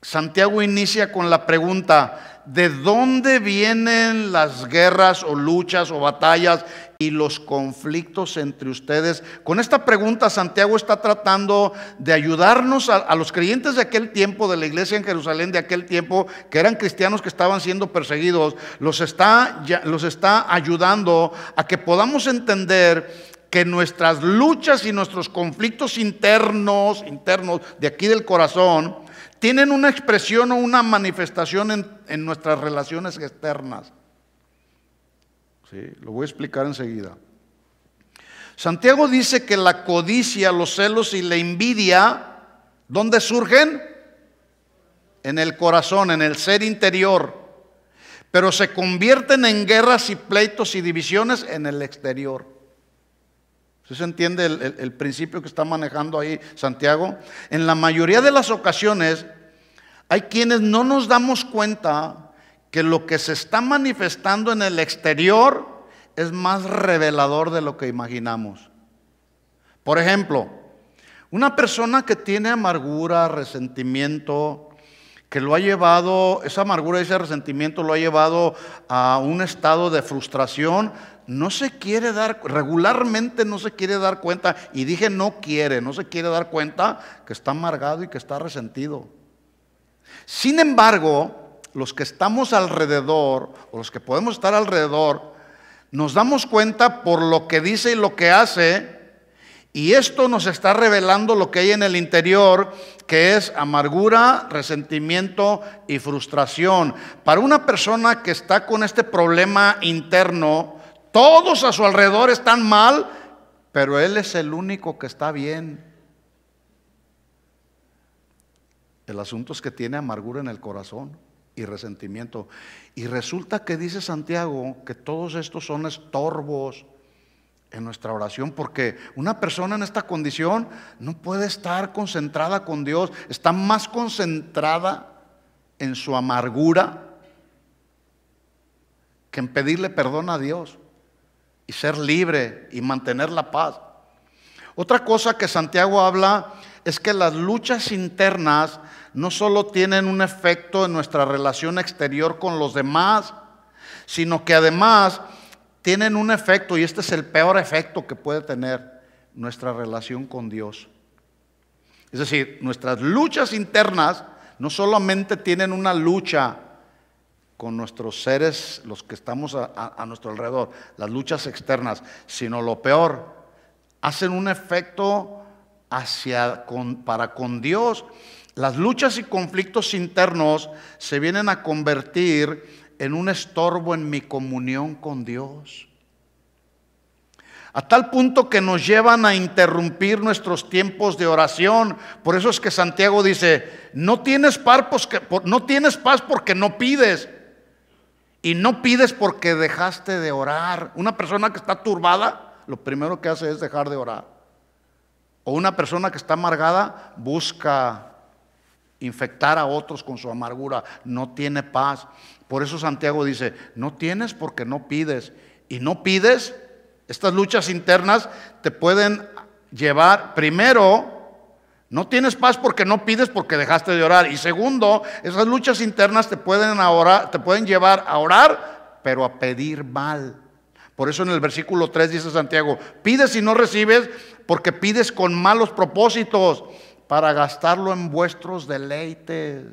Santiago inicia con la pregunta, ¿de dónde vienen las guerras o luchas o batallas y los conflictos entre ustedes. Con esta pregunta Santiago está tratando de ayudarnos a, los creyentes de aquel tiempo, de la iglesia en Jerusalén de aquel tiempo, que eran cristianos que estaban siendo perseguidos, los está, los está ayudando a que podamos entender que nuestras luchas y nuestros conflictos internos, internos de aquí del corazón, tienen una expresión o una manifestación en nuestras relaciones externas. Lo voy a explicar enseguida. Santiago dice que la codicia, los celos y la envidia, ¿dónde surgen? En el corazón, en el ser interior. Pero se convierten en guerras y pleitos y divisiones en el exterior. Si se entiende el principio que está manejando ahí Santiago? En la mayoría de las ocasiones hay quienes no nos damos cuenta que lo que se está manifestando en el exterior es más revelador de lo que imaginamos. Por ejemplo, una persona que tiene amargura, resentimiento, que lo ha llevado, esa amargura, y ese resentimiento lo ha llevado a un estado de frustración, no se quiere dar, regularmente no se quiere dar cuenta, y dije no quiere, no se quiere dar cuenta que está amargado y que está resentido. Sin embargo, los que estamos alrededor, o los que podemos estar alrededor, nos damos cuenta por lo que dice y lo que hace, y esto nos está revelando lo que hay en el interior, que es amargura, resentimiento y frustración. Para una persona que está con este problema interno, todos a su alrededor están mal, pero él es el único que está bien. El asunto es que tiene amargura en el corazón y resentimiento. Y resulta que dice Santiago que todos estos son estorbos en nuestra oración, porque una persona en esta condición no puede estar concentrada con Dios, está más concentrada en su amargura que en pedirle perdón a Dios y ser libre y mantener la paz. Otra cosa que Santiago habla es que las luchas internas no solo tienen un efecto en nuestra relación exterior con los demás, sino que además tienen un efecto, y este es el peor efecto que puede tener nuestra relación con Dios. Es decir, nuestras luchas internas no solamente tienen una lucha con nuestros seres, los que estamos a, nuestro alrededor, las luchas externas, sino lo peor, hacen un efecto hacia para con Dios las luchas y conflictos internos se vienen a convertir en un estorbo en mi comunión con Dios. A tal punto que nos llevan a interrumpir nuestros tiempos de oración. Por eso es que Santiago dice, no tienes, no tienes paz porque no pides. Y no pides porque dejaste de orar. Una persona que está turbada, lo primero que hace es dejar de orar. O una persona que está amargada busca infectar a otros con su amargura, no tiene paz. Por eso Santiago dice, no tienes porque no pides. Y no pides, estas luchas internas te pueden llevar, primero, no tienes paz porque no pides porque dejaste de orar. Y segundo, esas luchas internas te pueden, te pueden llevar a orar, pero a pedir mal. Por eso en el versículo 3 dice Santiago, pides y no recibes porque pides con malos propósitos para gastarlo en vuestros deleites.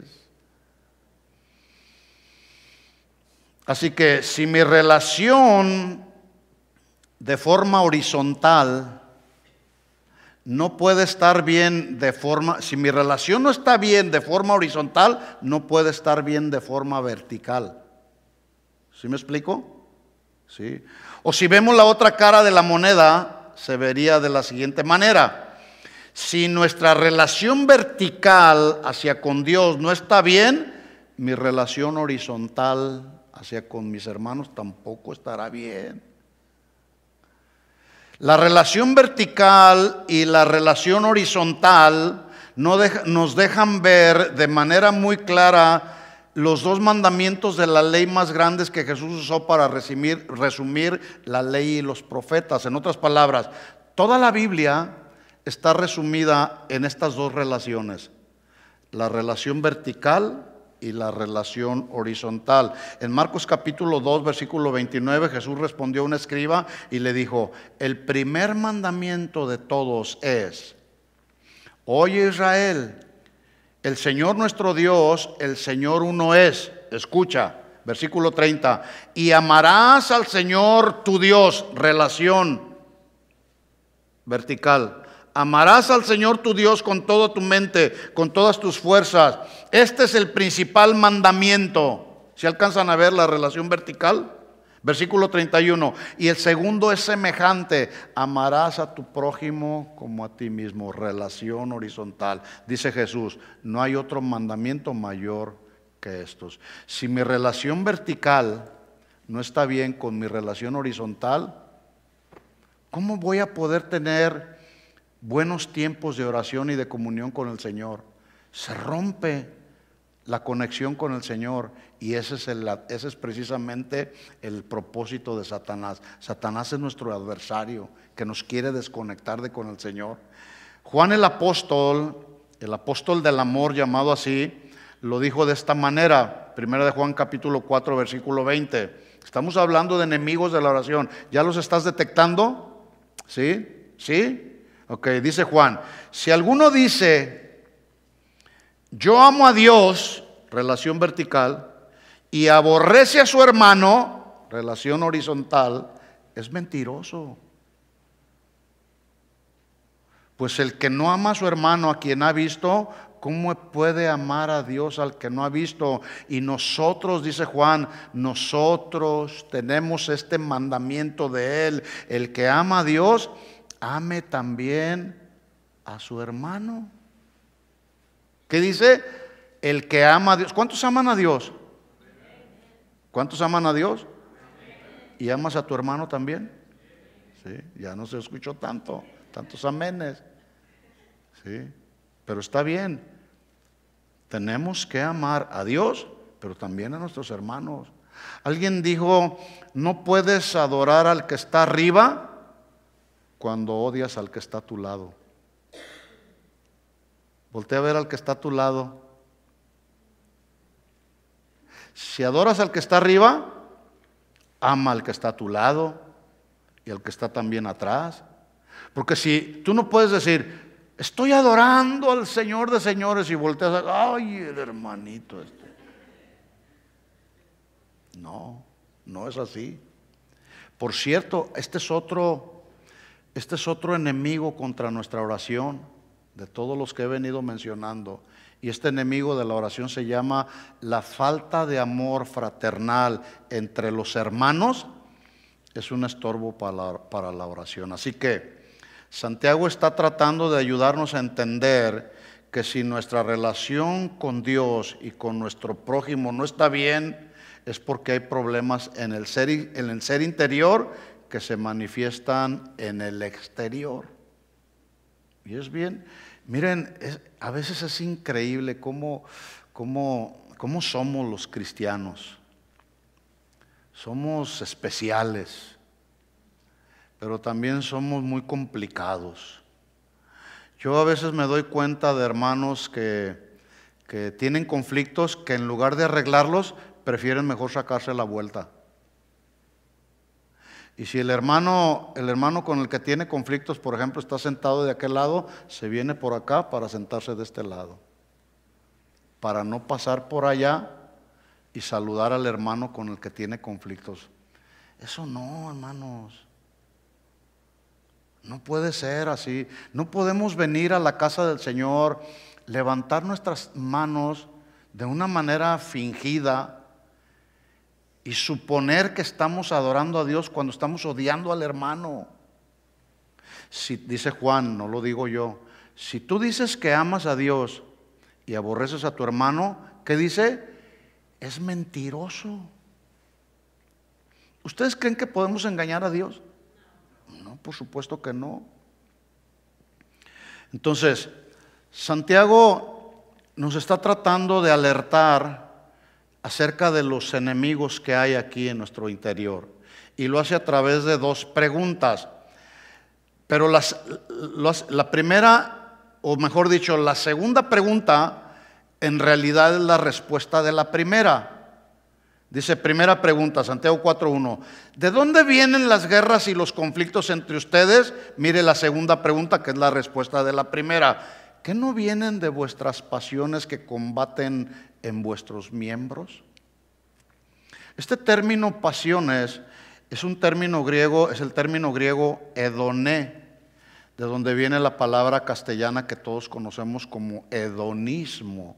Así que si mi relación de forma horizontal no puede estar bien de forma, si mi relación no está bien de forma horizontal, no puede estar bien de forma vertical. ¿Sí me explico? Sí. O si vemos la otra cara de la moneda, se vería de la siguiente manera. Si nuestra relación vertical hacia con Dios no está bien, mi relación horizontal hacia con mis hermanos tampoco estará bien. La relación vertical y la relación horizontal nos dejan ver de manera muy clara los dos mandamientos de la ley más grandes que Jesús usó para resumir la ley y los profetas. En otras palabras, toda la Biblia está resumida en estas dos relaciones, la relación vertical y la relación horizontal. En Marcos capítulo 2, versículo 29, Jesús respondió a un escriba y le dijo, el primer mandamiento de todos es, oye Israel, el Señor nuestro Dios, el Señor uno es, escucha, versículo 30, y amarás al Señor tu Dios, relación vertical Amarás al Señor tu Dios con toda tu mente, con todas tus fuerzas. Este es el principal mandamiento. Si alcanzan a ver la relación vertical? Versículo 31. Y el segundo es semejante. Amarás a tu prójimo como a ti mismo. Relación horizontal. Dice Jesús, no hay otro mandamiento mayor que estos. Si mi relación vertical no está bien con mi relación horizontal, ¿cómo voy a poder tener buenos tiempos de oración y de comunión con el Señor. Se rompe la conexión con el Señor y ese es, el, precisamente el propósito de Satanás. Satanás es nuestro adversario que nos quiere desconectar de con el Señor. Juan el apóstol, el apóstol del amor llamado así, lo dijo de esta manera, primera de Juan capítulo 4 versículo 20. Estamos hablando de enemigos de la oración. ¿Ya los estás detectando? ¿Sí? ¿Sí? Ok, dice Juan, si alguno dice, yo amo a Dios, relación vertical, y aborrece a su hermano, relación horizontal, es mentiroso. Pues el que no ama a su hermano a quien ha visto, ¿Cómo puede amar a Dios al que no ha visto? Y nosotros, dice Juan, nosotros tenemos este mandamiento de Él. El que ama a Dios ame también a su hermano. ¿Qué dice? El que ama a Dios. ¿Cuántos aman a Dios? ¿Cuántos aman a Dios? ¿Y amas a tu hermano también? ¿Sí? Ya no se escuchó tanto, tantos amenes. ¿Sí? Pero está bien. Tenemos que amar a Dios, pero también a nuestros hermanos. Alguien dijo, no puedes adorar al que está arriba cuando odias al que está a tu lado. Voltea a ver al que está a tu lado. Si adoras al que está arriba, ama al que está a tu lado y al que está también atrás. Porque si tú no puedes decir, estoy adorando al Señor de señores y volteas, a, ay, el hermanito este. No, no es así. Por cierto, este es otro este es otro enemigo contra nuestra oración, de todos los que he venido mencionando. Y este enemigo de la oración se llama la falta de amor fraternal entre los hermanos. Es un estorbo para la, oración. Así que Santiago está tratando de ayudarnos a entender que si nuestra relación con Dios y con nuestro prójimo no está bien, es porque hay problemas en el en el ser interior que se manifiestan en el exterior. Y es bien, miren, a veces es increíble cómo, cómo, cómo somos los cristianos. Somos especiales, pero también somos muy complicados. Yo a veces me doy cuenta de hermanos que, que tienen conflictos que en lugar de arreglarlos, prefieren mejor sacarse la vuelta. Y si el hermano, el hermano con el que tiene conflictos, por ejemplo, está sentado de aquel lado, se viene por acá para sentarse de este lado. Para no pasar por allá y saludar al hermano con el que tiene conflictos. Eso no, hermanos. No puede ser así. No podemos venir a la casa del Señor, levantar nuestras manos de una manera fingida, y suponer que estamos adorando a Dios cuando estamos odiando al hermano. Si, dice Juan, no lo digo yo, si tú dices que amas a Dios y aborreces a tu hermano, ¿qué dice? Es mentiroso. ¿Ustedes creen que podemos engañar a Dios? No, por supuesto que no. Entonces, Santiago nos está tratando de alertar acerca de los enemigos que hay aquí en nuestro interior. Y lo hace a través de dos preguntas. Pero la primera, o mejor dicho, la segunda pregunta, en realidad es la respuesta de la primera. Dice, primera pregunta, Santiago 4.1. ¿De dónde vienen las guerras y los conflictos entre ustedes? Mire la segunda pregunta, que es la respuesta de la primera. ¿Qué no vienen de vuestras pasiones que combaten en vuestros miembros? Este término pasiones es un término griego, es el término griego edoné, de donde viene la palabra castellana que todos conocemos como hedonismo.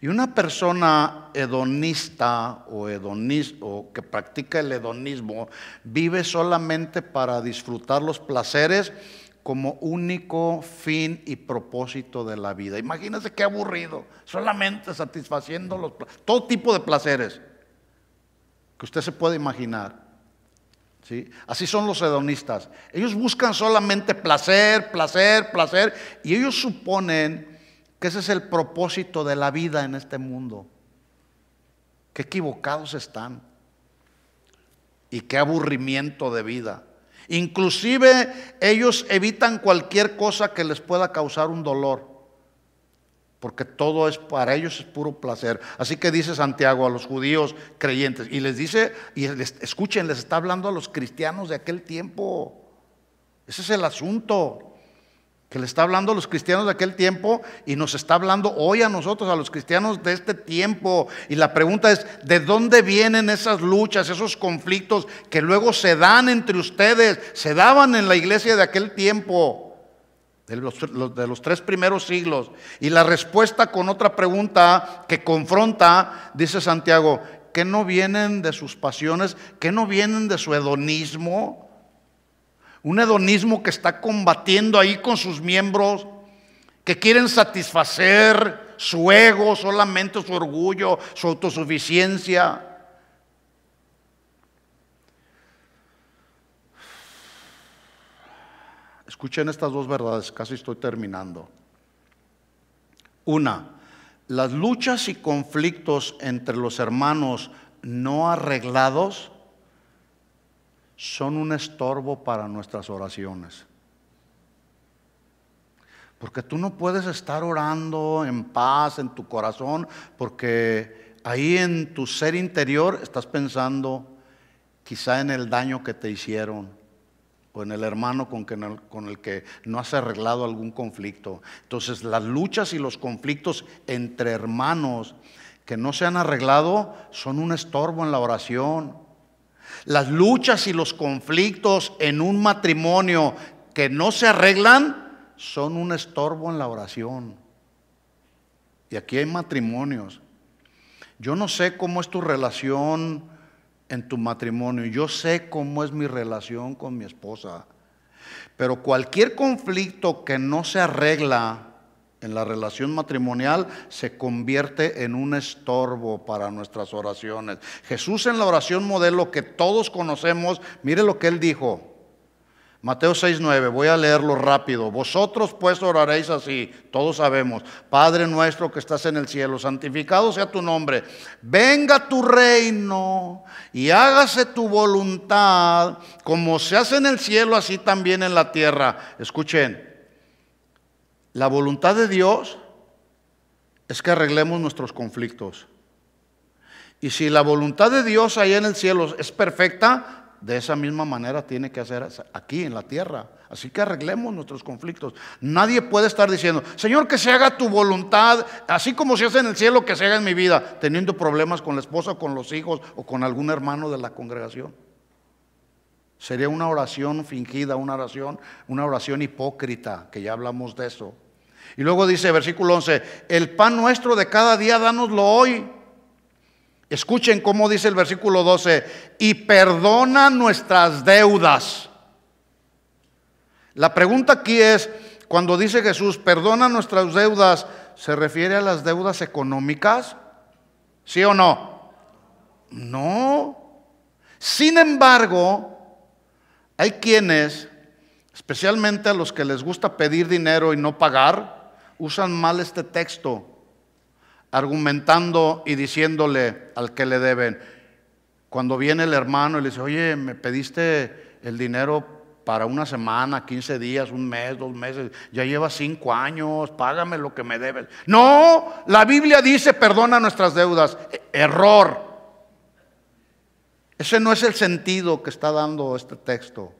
Y una persona hedonista o, o que practica el hedonismo vive solamente para disfrutar los placeres como único fin y propósito de la vida. Imagínense qué aburrido, solamente satisfaciendo los, todo tipo de placeres que usted se puede imaginar. Así son los hedonistas. Ellos buscan solamente placer, placer, placer, y ellos suponen que ese es el propósito de la vida en este mundo. Qué equivocados están. Y qué aburrimiento de vida. Inclusive ellos evitan cualquier cosa que les pueda causar un dolor, porque todo es para ellos es puro placer. Así que dice Santiago a los judíos creyentes y les dice y escuchen, les está hablando a los cristianos de aquel tiempo. Ese es el asunto que le está hablando a los cristianos de aquel tiempo y nos está hablando hoy a nosotros, a los cristianos de este tiempo. Y la pregunta es, ¿de dónde vienen esas luchas, esos conflictos que luego se dan entre ustedes, se daban en la iglesia de aquel tiempo, de los, tres primeros siglos? Y la respuesta con otra pregunta que confronta, dice Santiago, que no vienen de sus pasiones, que no vienen de su hedonismo, un hedonismo que está combatiendo ahí con sus miembros, que quieren satisfacer su ego, solamente su orgullo, su autosuficiencia. Escuchen estas dos verdades, casi estoy terminando. Una, las luchas y conflictos entre los hermanos no arreglados son un estorbo para nuestras oraciones. Porque tú no puedes estar orando en paz en tu corazón, porque ahí en tu ser interior estás pensando quizá en el daño que te hicieron o en el hermano con, que, con el que no has arreglado algún conflicto. Entonces las luchas y los conflictos entre hermanos que no se han arreglado son un estorbo en la oración las luchas y los conflictos en un matrimonio que no se arreglan son un estorbo en la oración. Y aquí hay matrimonios. Yo no sé cómo es tu relación en tu matrimonio. Yo sé cómo es mi relación con mi esposa. Pero cualquier conflicto que no se arregla en la relación matrimonial se convierte en un estorbo para nuestras oraciones. Jesús en la oración modelo que todos conocemos, mire lo que él dijo. Mateo 6:9, voy a leerlo rápido. Vosotros pues oraréis así, todos sabemos, Padre nuestro que estás en el cielo, santificado sea tu nombre, venga tu reino y hágase tu voluntad, como se hace en el cielo, así también en la tierra. Escuchen, la voluntad de Dios es que arreglemos nuestros conflictos. Y si la voluntad de Dios ahí en el cielo es perfecta, de esa misma manera tiene que hacer aquí en la tierra. Así que arreglemos nuestros conflictos. Nadie puede estar diciendo, Señor, que se haga tu voluntad, así como se hace en el cielo, que se haga en mi vida, teniendo problemas con la esposa, con los hijos o con algún hermano de la congregación. Sería una oración fingida, una oración, una oración hipócrita, que ya hablamos de eso. Y luego dice versículo 11, el pan nuestro de cada día danoslo hoy. Escuchen cómo dice el versículo 12, y perdona nuestras deudas. La pregunta aquí es, cuando dice Jesús, perdona nuestras deudas, ¿se refiere a las deudas económicas? ¿Sí o no? No. Sin embargo, hay quienes, especialmente a los que les gusta pedir dinero y no pagar, usan mal este texto, argumentando y diciéndole al que le deben. Cuando viene el hermano y le dice, oye, me pediste el dinero para una semana, 15 días, un mes, dos meses, ya lleva cinco años, págame lo que me debes. No, la Biblia dice perdona nuestras deudas. E, error. Ese no es el sentido que está dando este texto.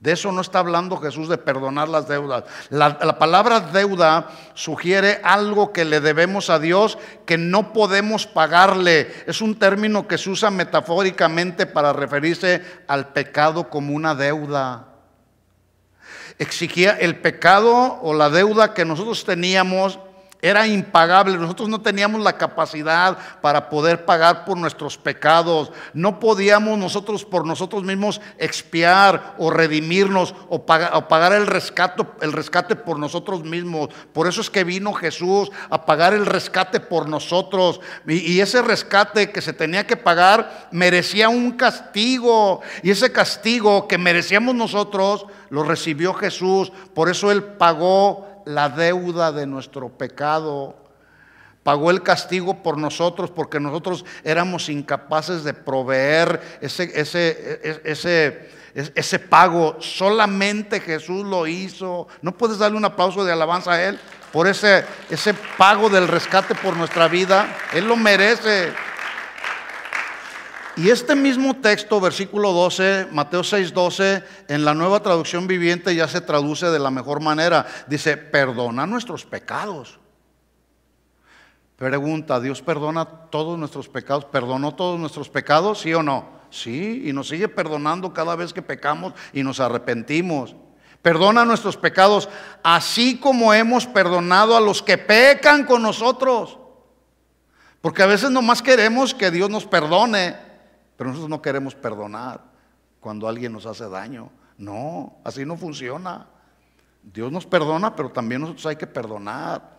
De eso no está hablando Jesús de perdonar las deudas. La, palabra deuda sugiere algo que le debemos a Dios que no podemos pagarle. Es un término que se usa metafóricamente para referirse al pecado como una deuda. Exigía el pecado o la deuda que nosotros teníamos era impagable. Nosotros no teníamos la capacidad para poder pagar por nuestros pecados. No podíamos nosotros por nosotros mismos expiar o redimirnos o, pagar el rescate, el rescate por nosotros mismos. Por eso es que vino Jesús a pagar el rescate por nosotros. Y, y ese rescate que se tenía que pagar merecía un castigo. Y ese castigo que merecíamos nosotros lo recibió Jesús. Por eso Él pagó la deuda de nuestro pecado, pagó el castigo por nosotros porque nosotros éramos incapaces de proveer ese, ese, e, e, ese, e, ese, pago. Solamente Jesús lo hizo. ¿No puedes darle un aplauso de alabanza a Él por ese, ese pago del rescate por nuestra vida? Él lo merece. Y este mismo texto, versículo 12, Mateo 6, 12, en la nueva traducción viviente ya se traduce de la mejor manera. Dice, perdona nuestros pecados. Pregunta, ¿Dios perdona todos nuestros pecados? ¿Perdonó todos nuestros pecados? ¿Sí o no? Sí, y nos sigue perdonando cada vez que pecamos y nos arrepentimos. Perdona nuestros pecados, así como hemos perdonado a los que pecan con nosotros. Porque a veces nomás queremos que Dios nos perdone, pero nosotros no queremos perdonar cuando alguien nos hace daño. No, así no funciona. Dios nos perdona, pero también nosotros hay que perdonar.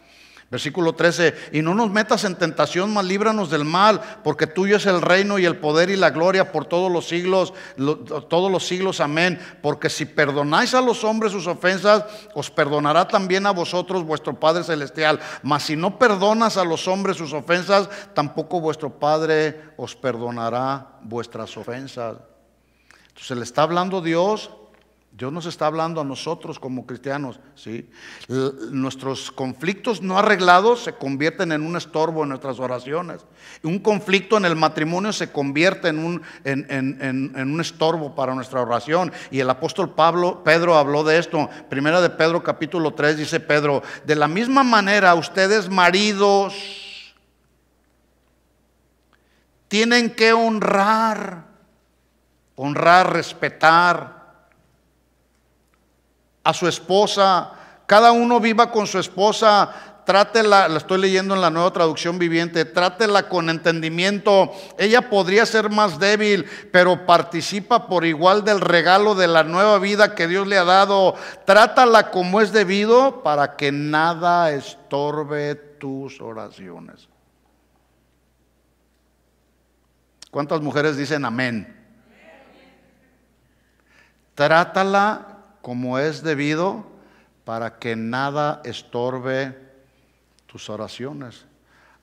Versículo 13, y no nos metas en tentación, mas líbranos del mal, porque tuyo es el reino y el poder y la gloria por todos los siglos, todos los siglos, amén. Porque si perdonáis a los hombres sus ofensas, os perdonará también a vosotros vuestro Padre Celestial. Mas si no perdonas a los hombres sus ofensas, tampoco vuestro Padre os perdonará vuestras ofensas. Entonces le está hablando Dios Dios nos está hablando a nosotros como cristianos. ¿sí? Nuestros conflictos no arreglados se convierten en un estorbo en nuestras oraciones. Un conflicto en el matrimonio se convierte en un, en, un estorbo para nuestra oración. Y el apóstol Pablo, Pedro habló de esto. Primera de Pedro capítulo 3 dice Pedro, de la misma manera ustedes maridos tienen que honrar, honrar, respetar a su esposa, cada uno viva con su esposa, trátela, la estoy leyendo en la nueva traducción viviente, trátela con entendimiento. Ella podría ser más débil, pero participa por igual del regalo de la nueva vida que Dios le ha dado. Trátala como es debido para que nada estorbe tus oraciones. ¿Cuántas mujeres dicen amén? Trátala como es debido, para que nada estorbe tus oraciones.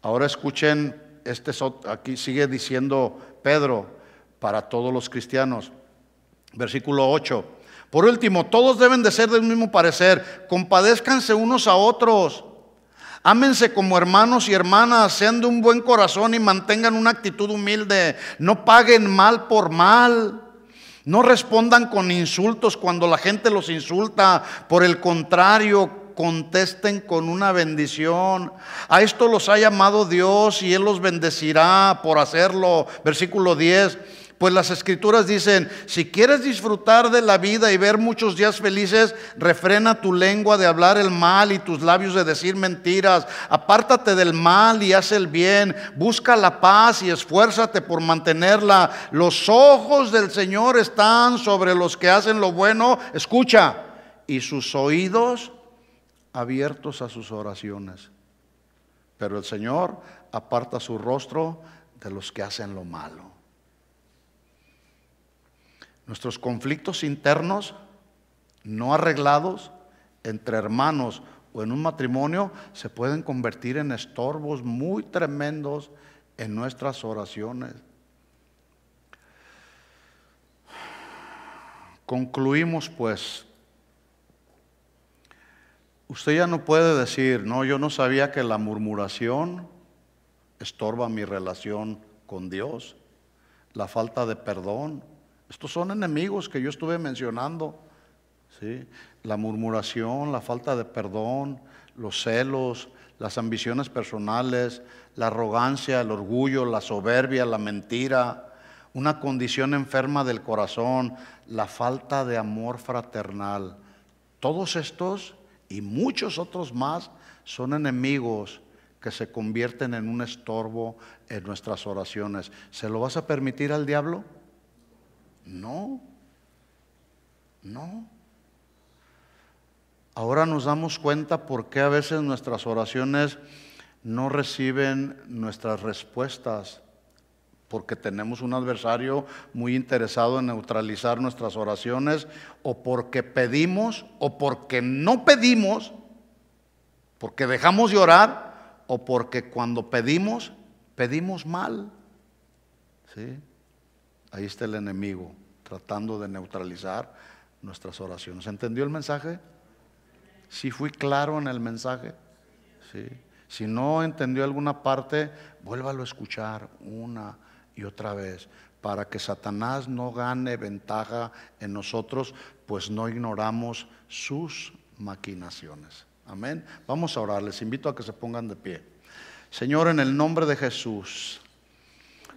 Ahora escuchen, este aquí sigue diciendo Pedro para todos los cristianos. Versículo 8. Por último, todos deben de ser del mismo parecer, compadézcanse unos a otros. Ámense como hermanos y hermanas, sean de un buen corazón y mantengan una actitud humilde. No paguen mal por mal. No respondan con insultos cuando la gente los insulta. Por el contrario, contesten con una bendición. A esto los ha llamado Dios y Él los bendecirá por hacerlo. Versículo 10. Pues las escrituras dicen, si quieres disfrutar de la vida y ver muchos días felices, refrena tu lengua de hablar el mal y tus labios de decir mentiras. Apártate del mal y haz el bien. Busca la paz y esfuérzate por mantenerla. Los ojos del Señor están sobre los que hacen lo bueno. Escucha. Y sus oídos abiertos a sus oraciones. Pero el Señor aparta su rostro de los que hacen lo malo nuestros conflictos internos no arreglados entre hermanos o en un matrimonio se pueden convertir en estorbos muy tremendos en nuestras oraciones. Concluimos pues. Usted ya no puede decir, no, yo no sabía que la murmuración estorba mi relación con Dios, la falta de perdón, estos son enemigos que yo estuve mencionando. ¿sí? La murmuración, la falta de perdón, los celos, las ambiciones personales, la arrogancia, el orgullo, la soberbia, la mentira, una condición enferma del corazón, la falta de amor fraternal. Todos estos y muchos otros más son enemigos que se convierten en un estorbo en nuestras oraciones. ¿Se lo vas a permitir al diablo? No, no. Ahora nos damos cuenta por qué a veces nuestras oraciones no reciben nuestras respuestas, porque tenemos un adversario muy interesado en neutralizar nuestras oraciones, o porque pedimos, o porque no pedimos, porque dejamos de orar, o porque cuando pedimos, pedimos mal. ¿Sí? Ahí está el enemigo tratando de neutralizar nuestras oraciones. ¿Entendió el mensaje? ¿Sí fui claro en el mensaje? ¿Sí? Si no entendió alguna parte, vuélvalo a escuchar una y otra vez para que Satanás no gane ventaja en nosotros, pues no ignoramos sus maquinaciones. Amén. Vamos a orar. Les invito a que se pongan de pie. Señor, en el nombre de Jesús.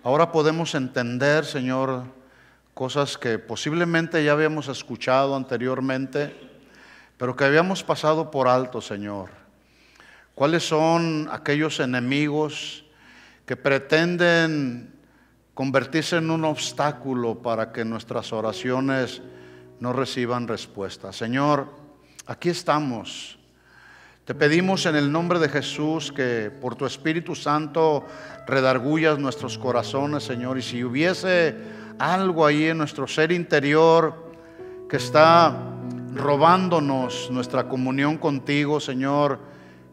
Ahora podemos entender, Señor, cosas que posiblemente ya habíamos escuchado anteriormente, pero que habíamos pasado por alto, Señor. ¿Cuáles son aquellos enemigos que pretenden convertirse en un obstáculo para que nuestras oraciones no reciban respuesta? Señor, aquí estamos te pedimos en el nombre de Jesús que por tu Espíritu Santo redargullas nuestros corazones, Señor. Y si hubiese algo ahí en nuestro ser interior que está robándonos nuestra comunión contigo, Señor,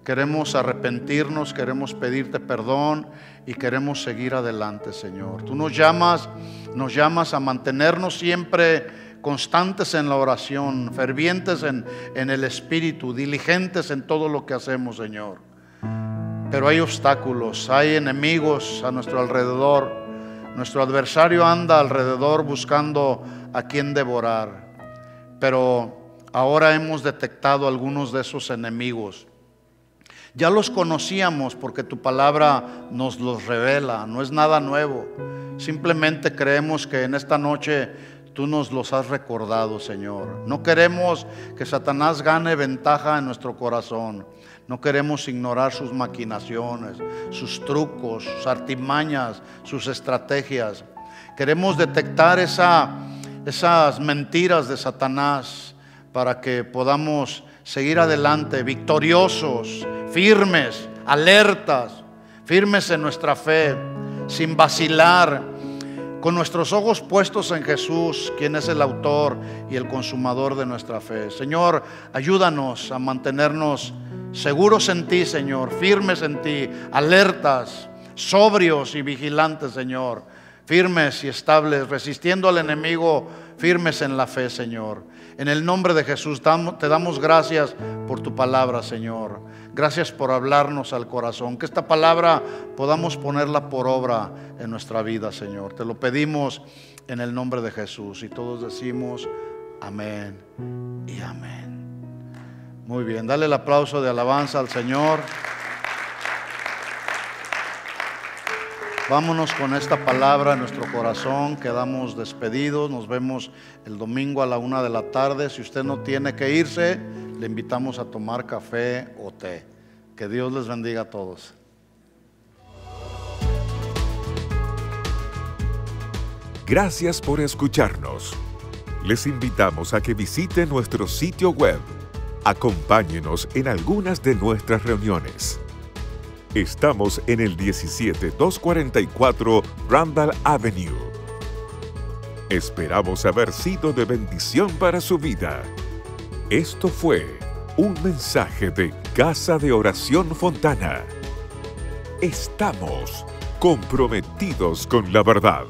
queremos arrepentirnos, queremos pedirte perdón y queremos seguir adelante, Señor. Tú nos llamas, nos llamas a mantenernos siempre constantes en la oración, fervientes en, el Espíritu, diligentes en todo lo que hacemos, Señor. Pero hay obstáculos, hay enemigos a nuestro alrededor. Nuestro adversario anda alrededor buscando a quien devorar. Pero ahora hemos detectado algunos de esos enemigos. Ya los conocíamos porque tu palabra nos los revela, no es nada nuevo. Simplemente creemos que en esta noche tú nos los has recordado, Señor. No queremos que Satanás gane ventaja en nuestro corazón. No queremos ignorar sus maquinaciones, sus trucos, sus artimañas, sus estrategias. Queremos detectar esas mentiras de Satanás para que podamos seguir adelante victoriosos, firmes, alertas, firmes en nuestra fe, sin vacilar con nuestros ojos puestos en Jesús, quien es el autor y el consumador de nuestra fe. Señor, ayúdanos a mantenernos seguros en ti, Señor, firmes en ti, alertas, sobrios y vigilantes, Señor, firmes y estables, resistiendo al enemigo, firmes en la fe, Señor. En el nombre de Jesús te damos gracias por tu palabra, Señor. Gracias por hablarnos al corazón. Que esta palabra podamos ponerla por obra en nuestra vida, Señor. Te lo pedimos en el nombre de Jesús. Y todos decimos amén y amén. Muy bien, dale el aplauso de alabanza al Señor. Vámonos con esta palabra en nuestro corazón. Quedamos despedidos. Nos vemos el domingo a la una de la tarde. Si usted no tiene que irse, le invitamos a tomar café o té. Que Dios les bendiga a todos. Gracias por escucharnos. Les invitamos a que visiten nuestro sitio web. Acompáñenos en algunas de nuestras reuniones. Estamos en el 17244 Randall Avenue. Esperamos haber sido de bendición para su vida. Esto fue un mensaje de Casa de Oración Fontana. Estamos comprometidos con la verdad.